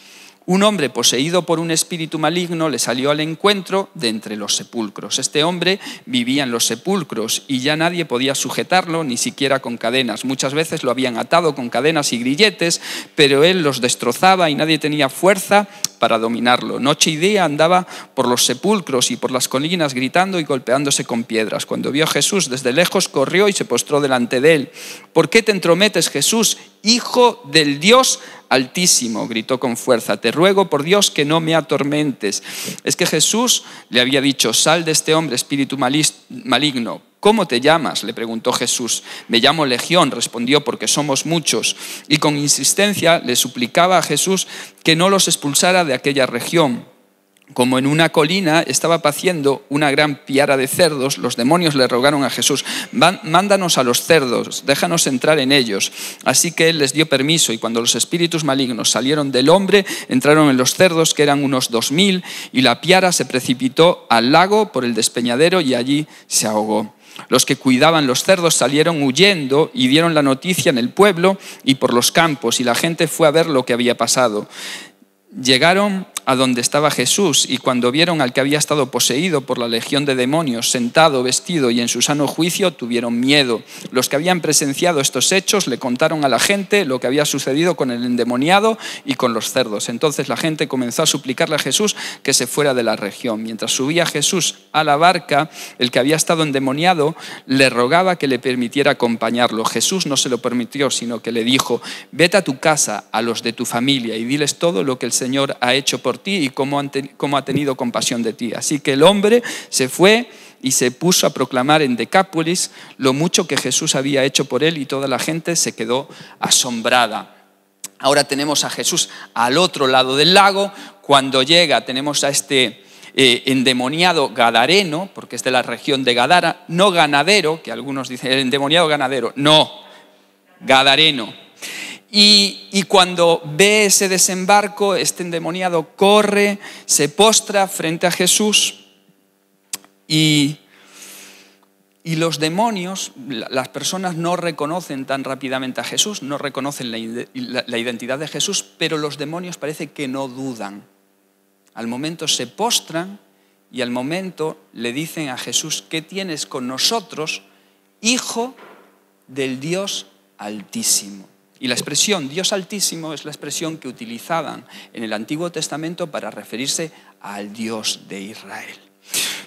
Speaker 1: un hombre poseído por un espíritu maligno le salió al encuentro de entre los sepulcros. Este hombre vivía en los sepulcros y ya nadie podía sujetarlo, ni siquiera con cadenas. Muchas veces lo habían atado con cadenas y grilletes, pero él los destrozaba y nadie tenía fuerza para dominarlo. Noche y día andaba por los sepulcros y por las colinas gritando y golpeándose con piedras. Cuando vio a Jesús desde lejos, corrió y se postró delante de él. ¿Por qué te entrometes, Jesús, Hijo del Dios Altísimo? gritó con fuerza. Te ruego por Dios que no me atormentes. Es que Jesús le había dicho, sal de este hombre, espíritu maligno. ¿Cómo te llamas? le preguntó Jesús. Me llamo Legión, respondió, porque somos muchos. Y con insistencia le suplicaba a Jesús que no los expulsara de aquella región. Como en una colina estaba paciendo una gran piara de cerdos, los demonios le rogaron a Jesús, mándanos a los cerdos, déjanos entrar en ellos. Así que él les dio permiso y cuando los espíritus malignos salieron del hombre, entraron en los cerdos, que eran unos dos mil, y la piara se precipitó al lago por el despeñadero y allí se ahogó. Los que cuidaban los cerdos salieron huyendo y dieron la noticia en el pueblo y por los campos, y la gente fue a ver lo que había pasado. Llegaron a donde estaba Jesús y cuando vieron al que había estado poseído por la legión de demonios, sentado, vestido y en su sano juicio, tuvieron miedo. Los que habían presenciado estos hechos le contaron a la gente lo que había sucedido con el endemoniado y con los cerdos. Entonces la gente comenzó a suplicarle a Jesús que se fuera de la región. Mientras subía Jesús a la barca, el que había estado endemoniado le rogaba que le permitiera acompañarlo. Jesús no se lo permitió, sino que le dijo, vete a tu casa, a los de tu familia, y diles todo lo que el Señor ha hecho por ti y cómo, ha tenido compasión de ti. Así que el hombre se fue y se puso a proclamar en Decápolis lo mucho que Jesús había hecho por él y toda la gente se quedó asombrada. Ahora tenemos a Jesús al otro lado del lago. Cuando llega tenemos a este eh, endemoniado gadareno, porque es de la región de Gadara, no ganadero, que algunos dicen, el endemoniado ganadero, no, gadareno y, cuando ve ese desembarco, este endemoniado corre, se postra frente a Jesús y, los demonios, las personas no reconocen tan rápidamente a Jesús, no reconocen la identidad de Jesús, pero los demonios parece que no dudan. Al momento se postran y al momento le dicen a Jesús, ¿qué tienes con nosotros, Hijo del Dios Altísimo? Y la expresión Dios Altísimo es la expresión que utilizaban en el Antiguo Testamento para referirse al Dios de Israel.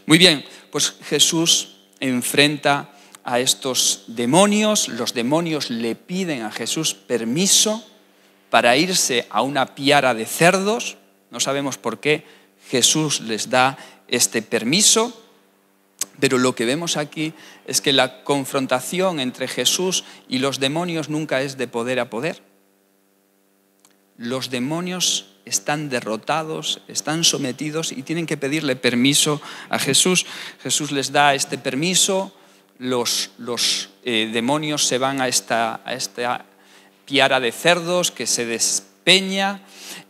Speaker 1: Muy bien, pues Jesús enfrenta a estos demonios, los demonios le piden a Jesús permiso para irse a una piara de cerdos, no sabemos por qué Jesús les da este permiso, pero lo que vemos aquí es que la confrontación entre Jesús y los demonios nunca es de poder a poder. Los demonios están derrotados, están sometidos y tienen que pedirle permiso a Jesús. Jesús les da este permiso, los, eh, demonios se van a esta piara de cerdos que se despeña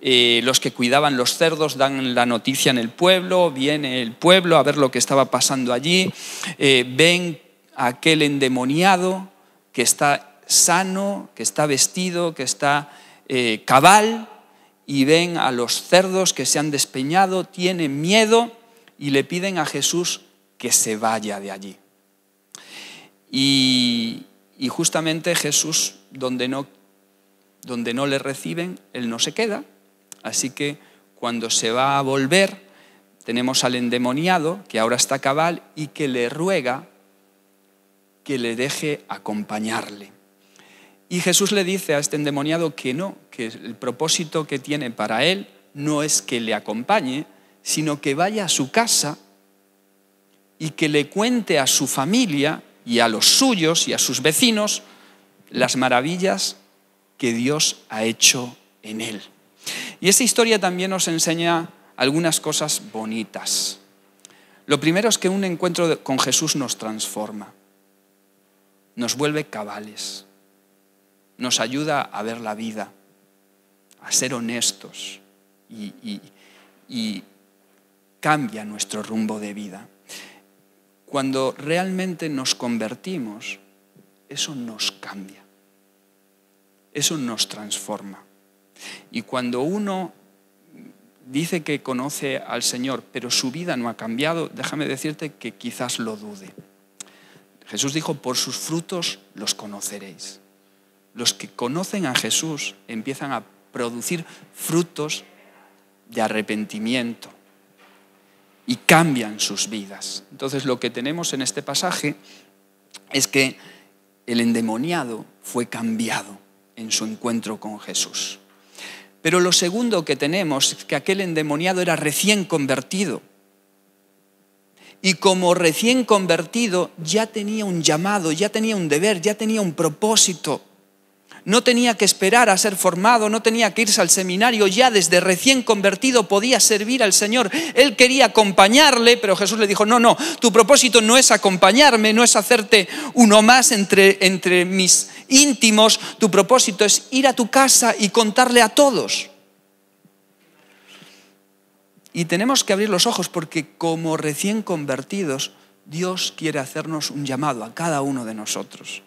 Speaker 1: eh, los que cuidaban los cerdos dan la noticia en el pueblo, viene el pueblo a ver lo que estaba pasando allí, eh, ven a aquel endemoniado que está sano, que está vestido, que está eh, cabal, y ven a los cerdos que se han despeñado, tienen miedo y le piden a Jesús que se vaya de allí. Y, y justamente Jesús, donde no, donde no le reciben, él no se queda, Así que cuando se va a volver, tenemos al endemoniado, que ahora está cabal, y que le ruega que le deje acompañarle. Y Jesús le dice a este endemoniado que no, que el propósito que tiene para él no es que le acompañe, sino que vaya a su casa y que le cuente a su familia y a los suyos y a sus vecinos las maravillas que Dios ha hecho en él. Y esa historia también nos enseña algunas cosas bonitas. Lo primero es que un encuentro con Jesús nos transforma, nos vuelve cabales, nos ayuda a ver la vida, a ser honestos y, y cambia nuestro rumbo de vida. Cuando realmente nos convertimos, eso nos cambia, eso nos transforma. Y cuando uno dice que conoce al Señor, pero su vida no ha cambiado, déjame decirte que quizás lo dude. Jesús dijo, por sus frutos los conoceréis. Los que conocen a Jesús empiezan a producir frutos de arrepentimiento y cambian sus vidas. Entonces lo que tenemos en este pasaje es que el endemoniado fue cambiado en su encuentro con Jesús. Pero lo segundo que tenemos es que aquel endemoniado era recién convertido. Y como recién convertido ya tenía un llamado, ya tenía un deber, ya tenía un propósito no tenía que esperar a ser formado, no tenía que irse al seminario, ya desde recién convertido podía servir al Señor. Él quería acompañarle, pero Jesús le dijo, no, no, tu propósito no es acompañarme, no es hacerte uno más entre, mis íntimos, tu propósito es ir a tu casa y contarle a todos. Y tenemos que abrir los ojos porque como recién convertidos, Dios quiere hacernos un llamado a cada uno de nosotros.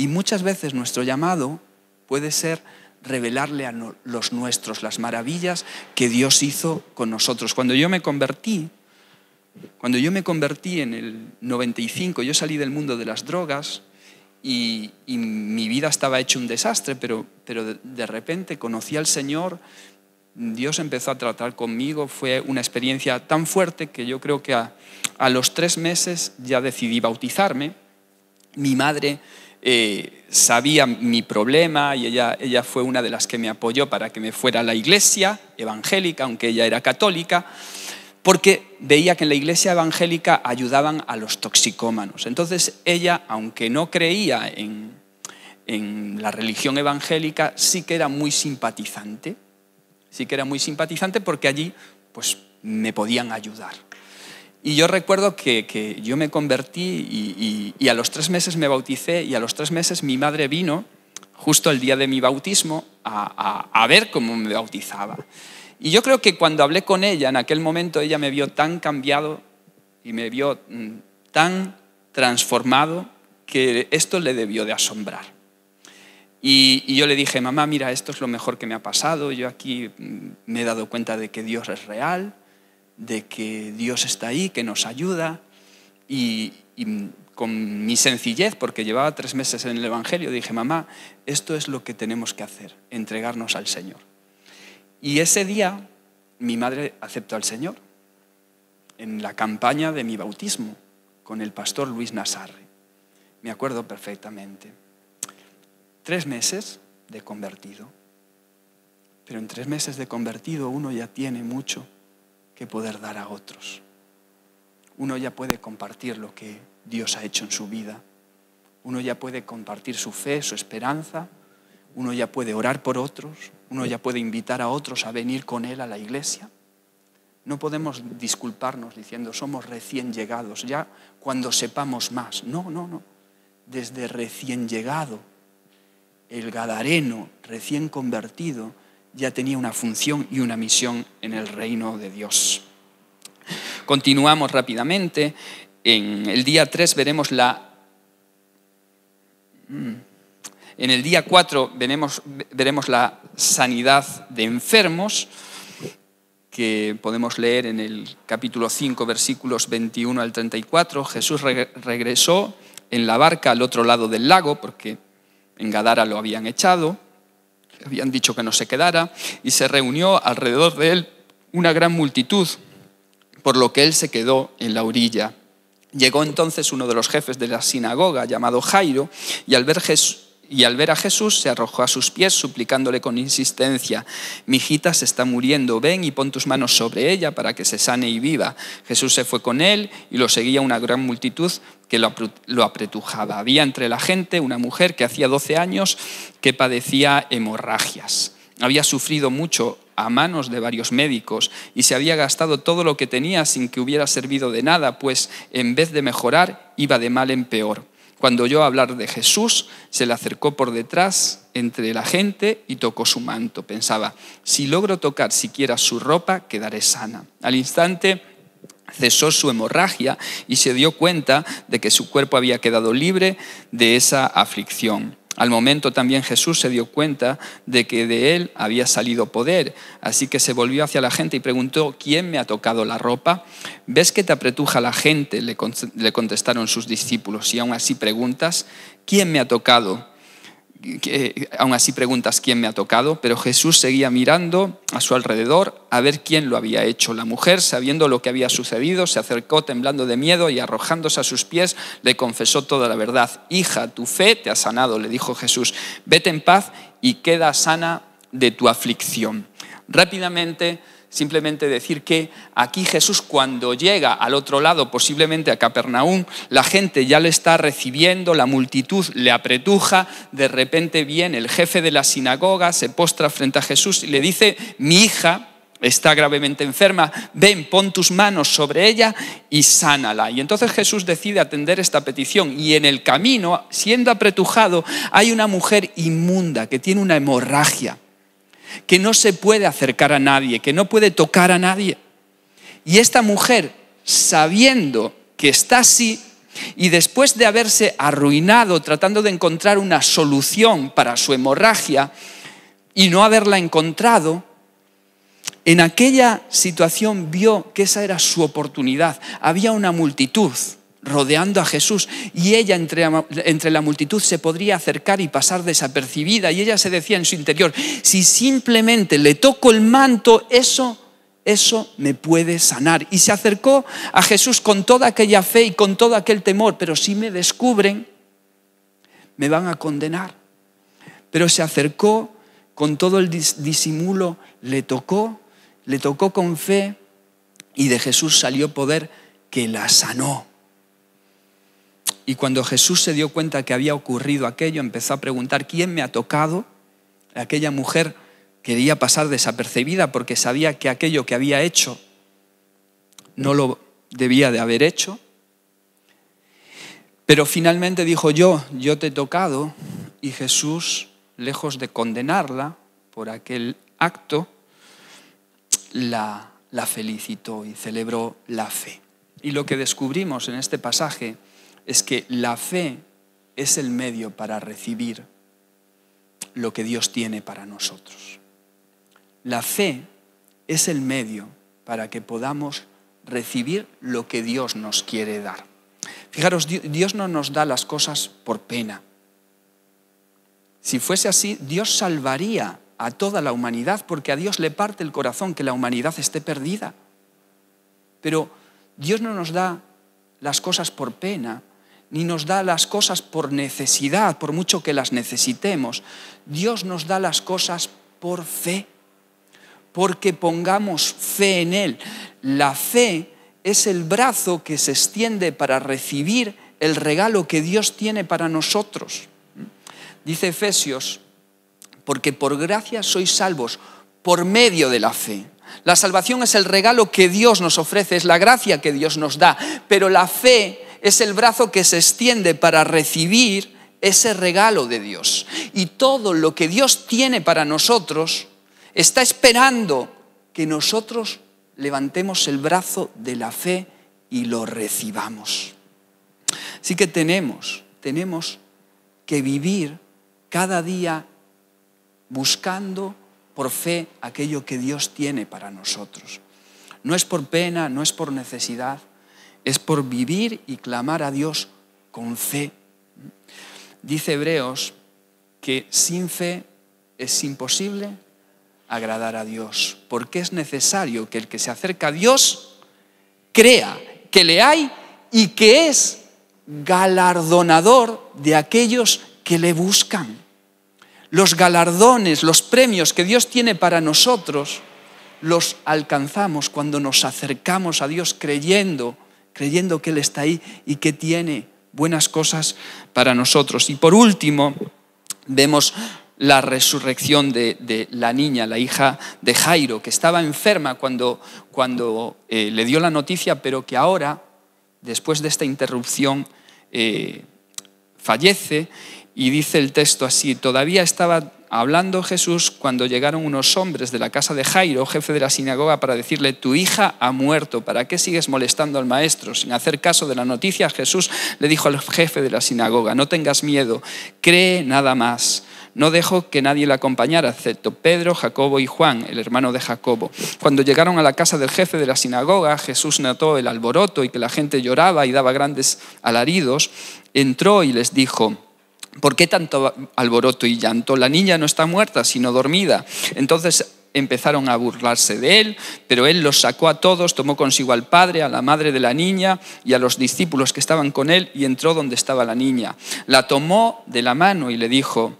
Speaker 1: Y muchas veces nuestro llamado puede ser revelarle a los nuestros las maravillas que Dios hizo con nosotros. Cuando yo me convertí, cuando yo me convertí en el 95, yo salí del mundo de las drogas y, mi vida estaba hecha un desastre, pero, pero de, repente conocí al Señor, Dios empezó a tratar conmigo, fue una experiencia tan fuerte que yo creo que a, a los tres meses ya decidí bautizarme. Mi madre eh, sabía mi problema y ella, fue una de las que me apoyó para que me fuera a la iglesia evangélica, aunque ella era católica, porque veía que en la iglesia evangélica ayudaban a los toxicómanos. Entonces ella, aunque no creía en, en la religión evangélica, sí que era muy simpatizante, sí que era muy simpatizante porque allí pues, me podían ayudar. Y yo recuerdo que, yo me convertí y, a los tres meses me bauticé y a los tres meses mi madre vino justo el día de mi bautismo, a, ver cómo me bautizaba. Y yo creo que cuando hablé con ella, en aquel momento ella me vio tan cambiado y me vio mm, tan transformado que esto le debió de asombrar. Y, y yo le dije, mamá, mira, esto es lo mejor que me ha pasado, yo aquí mm, me he dado cuenta de que Dios es real, de que Dios está ahí, que nos ayuda. Y, con mi sencillez, porque llevaba tres meses en el Evangelio, dije, mamá, esto es lo que tenemos que hacer, entregarnos al Señor. Y ese día mi madre aceptó al Señor en la campaña de mi bautismo con el pastor Luis Nazarre. Me acuerdo perfectamente. Tres meses de convertido. Pero en tres meses de convertido uno ya tiene mucho que poder dar a otros. Uno ya puede compartir lo que Dios ha hecho en su vida. Uno ya puede compartir su fe, su esperanza. Uno ya puede orar por otros. Uno ya puede invitar a otros a venir con Él a la iglesia. No podemos disculparnos diciendo somos recién llegados, ya cuando sepamos más. No, no, no. Desde recién llegado, el Gadareno recién convertido ya tenía una función y una misión en el reino de Dios. Continuamos rápidamente. En el día 3 veremos la... Mm, en el día 4 veremos, la sanidad de enfermos que podemos leer en el capítulo 5, versículos 21 al 34. Jesús regresó en la barca al otro lado del lago, porque en Gadara lo habían echado, habían dicho que no se quedara, y se reunió alrededor de él una gran multitud, por lo que él se quedó en la orilla. Llegó entonces uno de los jefes de la sinagoga, llamado Jairo, y al ver Jesús, y al ver a Jesús se arrojó a sus pies suplicándole con insistencia, mi hijita se está muriendo, ven y pon tus manos sobre ella para que se sane y viva. Jesús se fue con él y lo seguía una gran multitud que lo apretujaba. Había entre la gente una mujer que hacía 12 años que padecía hemorragias. Había sufrido mucho a manos de varios médicos y se había gastado todo lo que tenía sin que hubiera servido de nada, pues en vez de mejorar iba de mal en peor. Cuando oyó hablar de Jesús, se le acercó por detrás entre la gente y tocó su manto. Pensaba, si logro tocar siquiera su ropa, quedaré sana. Al instante cesó su hemorragia y se dio cuenta de que su cuerpo había quedado libre de esa aflicción. Al momento también Jesús se dio cuenta de que de él había salido poder, así que se volvió hacia la gente y preguntó, ¿quién me ha tocado la ropa? ¿Ves que te apretuja la gente? Le contestaron sus discípulos, y aún así preguntas, ¿quién me ha tocado? aún así preguntas quién me ha tocado, pero Jesús seguía mirando a su alrededor a ver quién lo había hecho. La mujer, sabiendo lo que había sucedido, se acercó temblando de miedo y arrojándose a sus pies, le confesó toda la verdad. Hija, tu fe te ha sanado, le dijo Jesús. Vete en paz y queda sana de tu aflicción. Rápidamente simplemente decir que aquí Jesús cuando llega al otro lado, posiblemente a Capernaum, la gente ya le está recibiendo, la multitud le apretuja, de repente viene el jefe de la sinagoga, se postra frente a Jesús y le dice, mi hija está gravemente enferma, ven, pon tus manos sobre ella y sánala. Y entonces Jesús decide atender esta petición y en el camino, siendo apretujado, hay una mujer inmunda que tiene una hemorragia que no se puede acercar a nadie, que no puede tocar a nadie. Y esta mujer, sabiendo que está así, y después de haberse arruinado tratando de encontrar una solución para su hemorragia y no haberla encontrado, en aquella situación vio que esa era su oportunidad. Había una multitud rodeando a Jesús y ella entre, la multitud se podría acercar y pasar desapercibida y ella se decía en su interior, si simplemente le toco el manto, eso, eso me puede sanar. Y se acercó a Jesús con toda aquella fe y con todo aquel temor, pero si me descubren, me van a condenar. Pero se acercó con todo el disimulo, le tocó, le tocó con fe y de Jesús salió poder que la sanó. Y cuando Jesús se dio cuenta que había ocurrido aquello, empezó a preguntar, ¿quién me ha tocado? Aquella mujer quería pasar desapercibida porque sabía que aquello que había hecho no lo debía de haber hecho. Pero finalmente dijo yo, yo te he tocado y Jesús, lejos de condenarla por aquel acto, la, la felicitó y celebró la fe. Y lo que descubrimos en este pasaje es que la fe es el medio para recibir lo que Dios tiene para nosotros. La fe es el medio para que podamos recibir lo que Dios nos quiere dar. Fijaros, Dios no nos da las cosas por pena. Si fuese así, Dios salvaría a toda la humanidad porque a Dios le parte el corazón que la humanidad esté perdida. Pero Dios no nos da las cosas por pena ni nos da las cosas por necesidad, por mucho que las necesitemos. Dios nos da las cosas por fe, porque pongamos fe en Él. La fe es el brazo que se extiende para recibir el regalo que Dios tiene para nosotros. Dice Efesios, porque por gracia sois salvos por medio de la fe. La salvación es el regalo que Dios nos ofrece, es la gracia que Dios nos da, pero la fe es el brazo que se extiende para recibir ese regalo de Dios. Y todo lo que Dios tiene para nosotros está esperando que nosotros levantemos el brazo de la fe y lo recibamos. Así que tenemos, tenemos que vivir cada día buscando por fe aquello que Dios tiene para nosotros. No es por pena, no es por necesidad, es por vivir y clamar a Dios con fe. Dice Hebreos que sin fe es imposible agradar a Dios, porque es necesario que el que se acerca a Dios crea que le hay y que es galardonador de aquellos que le buscan. Los galardones, los premios que Dios tiene para nosotros, los alcanzamos cuando nos acercamos a Dios creyendo creyendo que Él está ahí y que tiene buenas cosas para nosotros. Y por último, vemos la resurrección de, la niña, la hija de Jairo, que estaba enferma cuando, cuando eh, le dio la noticia, pero que ahora, después de esta interrupción, eh, fallece y dice el texto así, todavía estaba Hablando Jesús cuando llegaron unos hombres de la casa de Jairo, jefe de la sinagoga, para decirle, tu hija ha muerto, ¿para qué sigues molestando al maestro? Sin hacer caso de la noticia, Jesús le dijo al jefe de la sinagoga, no tengas miedo, cree nada más. No dejó que nadie la acompañara, excepto Pedro, Jacobo y Juan, el hermano de Jacobo. Cuando llegaron a la casa del jefe de la sinagoga, Jesús notó el alboroto y que la gente lloraba y daba grandes alaridos. Entró y les dijo, ¿Por qué tanto alboroto y llanto? La niña no está muerta, sino dormida. Entonces empezaron a burlarse de él, pero él los sacó a todos, tomó consigo al padre, a la madre de la niña y a los discípulos que estaban con él y entró donde estaba la niña. La tomó de la mano y le dijo,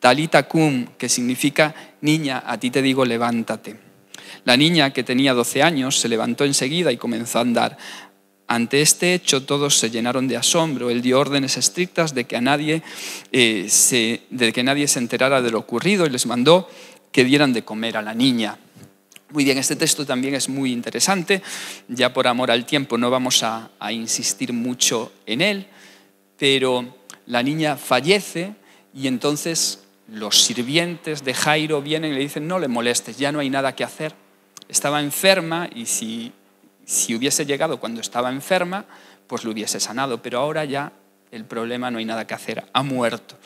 Speaker 1: Talita cum, que significa niña, a ti te digo levántate. La niña, que tenía 12 años, se levantó enseguida y comenzó a andar. Ante este hecho todos se llenaron de asombro. Él dio órdenes estrictas de que, a nadie, eh, se, de que nadie se enterara de lo ocurrido y les mandó que dieran de comer a la niña. Muy bien, este texto también es muy interesante. Ya por amor al tiempo no vamos a insistir mucho en él, pero la niña fallece y entonces los sirvientes de Jairo vienen y le dicen, no le molestes, ya no hay nada que hacer. Estaba enferma y si si hubiese llegado cuando estaba enferma, pues lo hubiese sanado, pero ahora ya el problema no hay nada que hacer, ha muerto.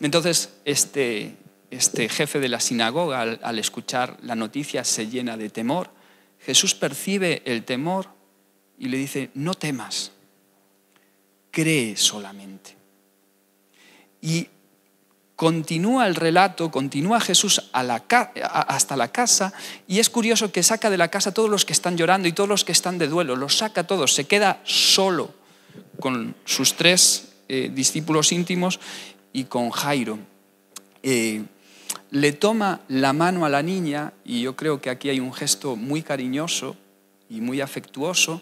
Speaker 1: Entonces, este, este, jefe de la sinagoga, al, al escuchar la noticia, se llena de temor. Jesús percibe el temor y le dice, no temas, cree solamente. Y continúa el relato, continúa Jesús hasta la casa y es curioso que saca de la casa todos los que están llorando y todos los que están de duelo, los saca todos, se queda solo con sus tres eh, discípulos íntimos y con Jairo. Eh, le toma la mano a la niña y yo creo que aquí hay un gesto muy cariñoso y muy afectuoso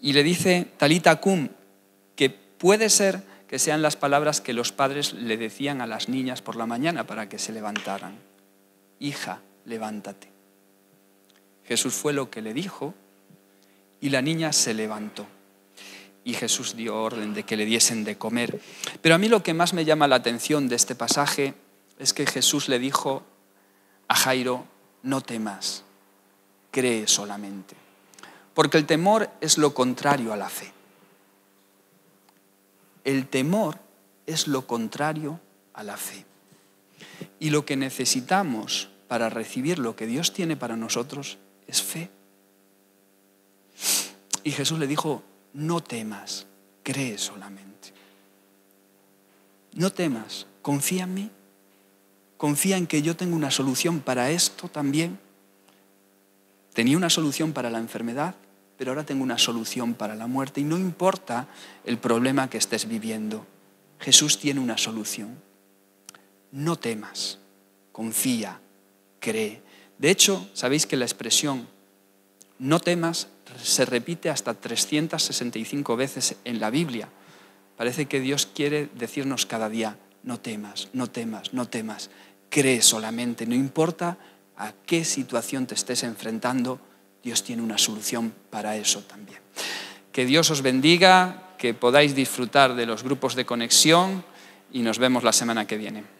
Speaker 1: y le dice, Talita Cum, que puede ser que sean las palabras que los padres le decían a las niñas por la mañana para que se levantaran. Hija, levántate. Jesús fue lo que le dijo y la niña se levantó. Y Jesús dio orden de que le diesen de comer. Pero a mí lo que más me llama la atención de este pasaje es que Jesús le dijo a Jairo, no temas, cree solamente. Porque el temor es lo contrario a la fe. El temor es lo contrario a la fe. Y lo que necesitamos para recibir lo que Dios tiene para nosotros es fe. Y Jesús le dijo, no temas, cree solamente. No temas, confía en mí, confía en que yo tengo una solución para esto también. Tenía una solución para la enfermedad pero ahora tengo una solución para la muerte y no importa el problema que estés viviendo. Jesús tiene una solución. No temas, confía, cree. De hecho, sabéis que la expresión no temas se repite hasta 365 veces en la Biblia. Parece que Dios quiere decirnos cada día, no temas, no temas, no temas, cree solamente, no importa a qué situación te estés enfrentando, Dios tiene una solución para eso también. Que Dios os bendiga, que podáis disfrutar de los grupos de conexión y nos vemos la semana que viene.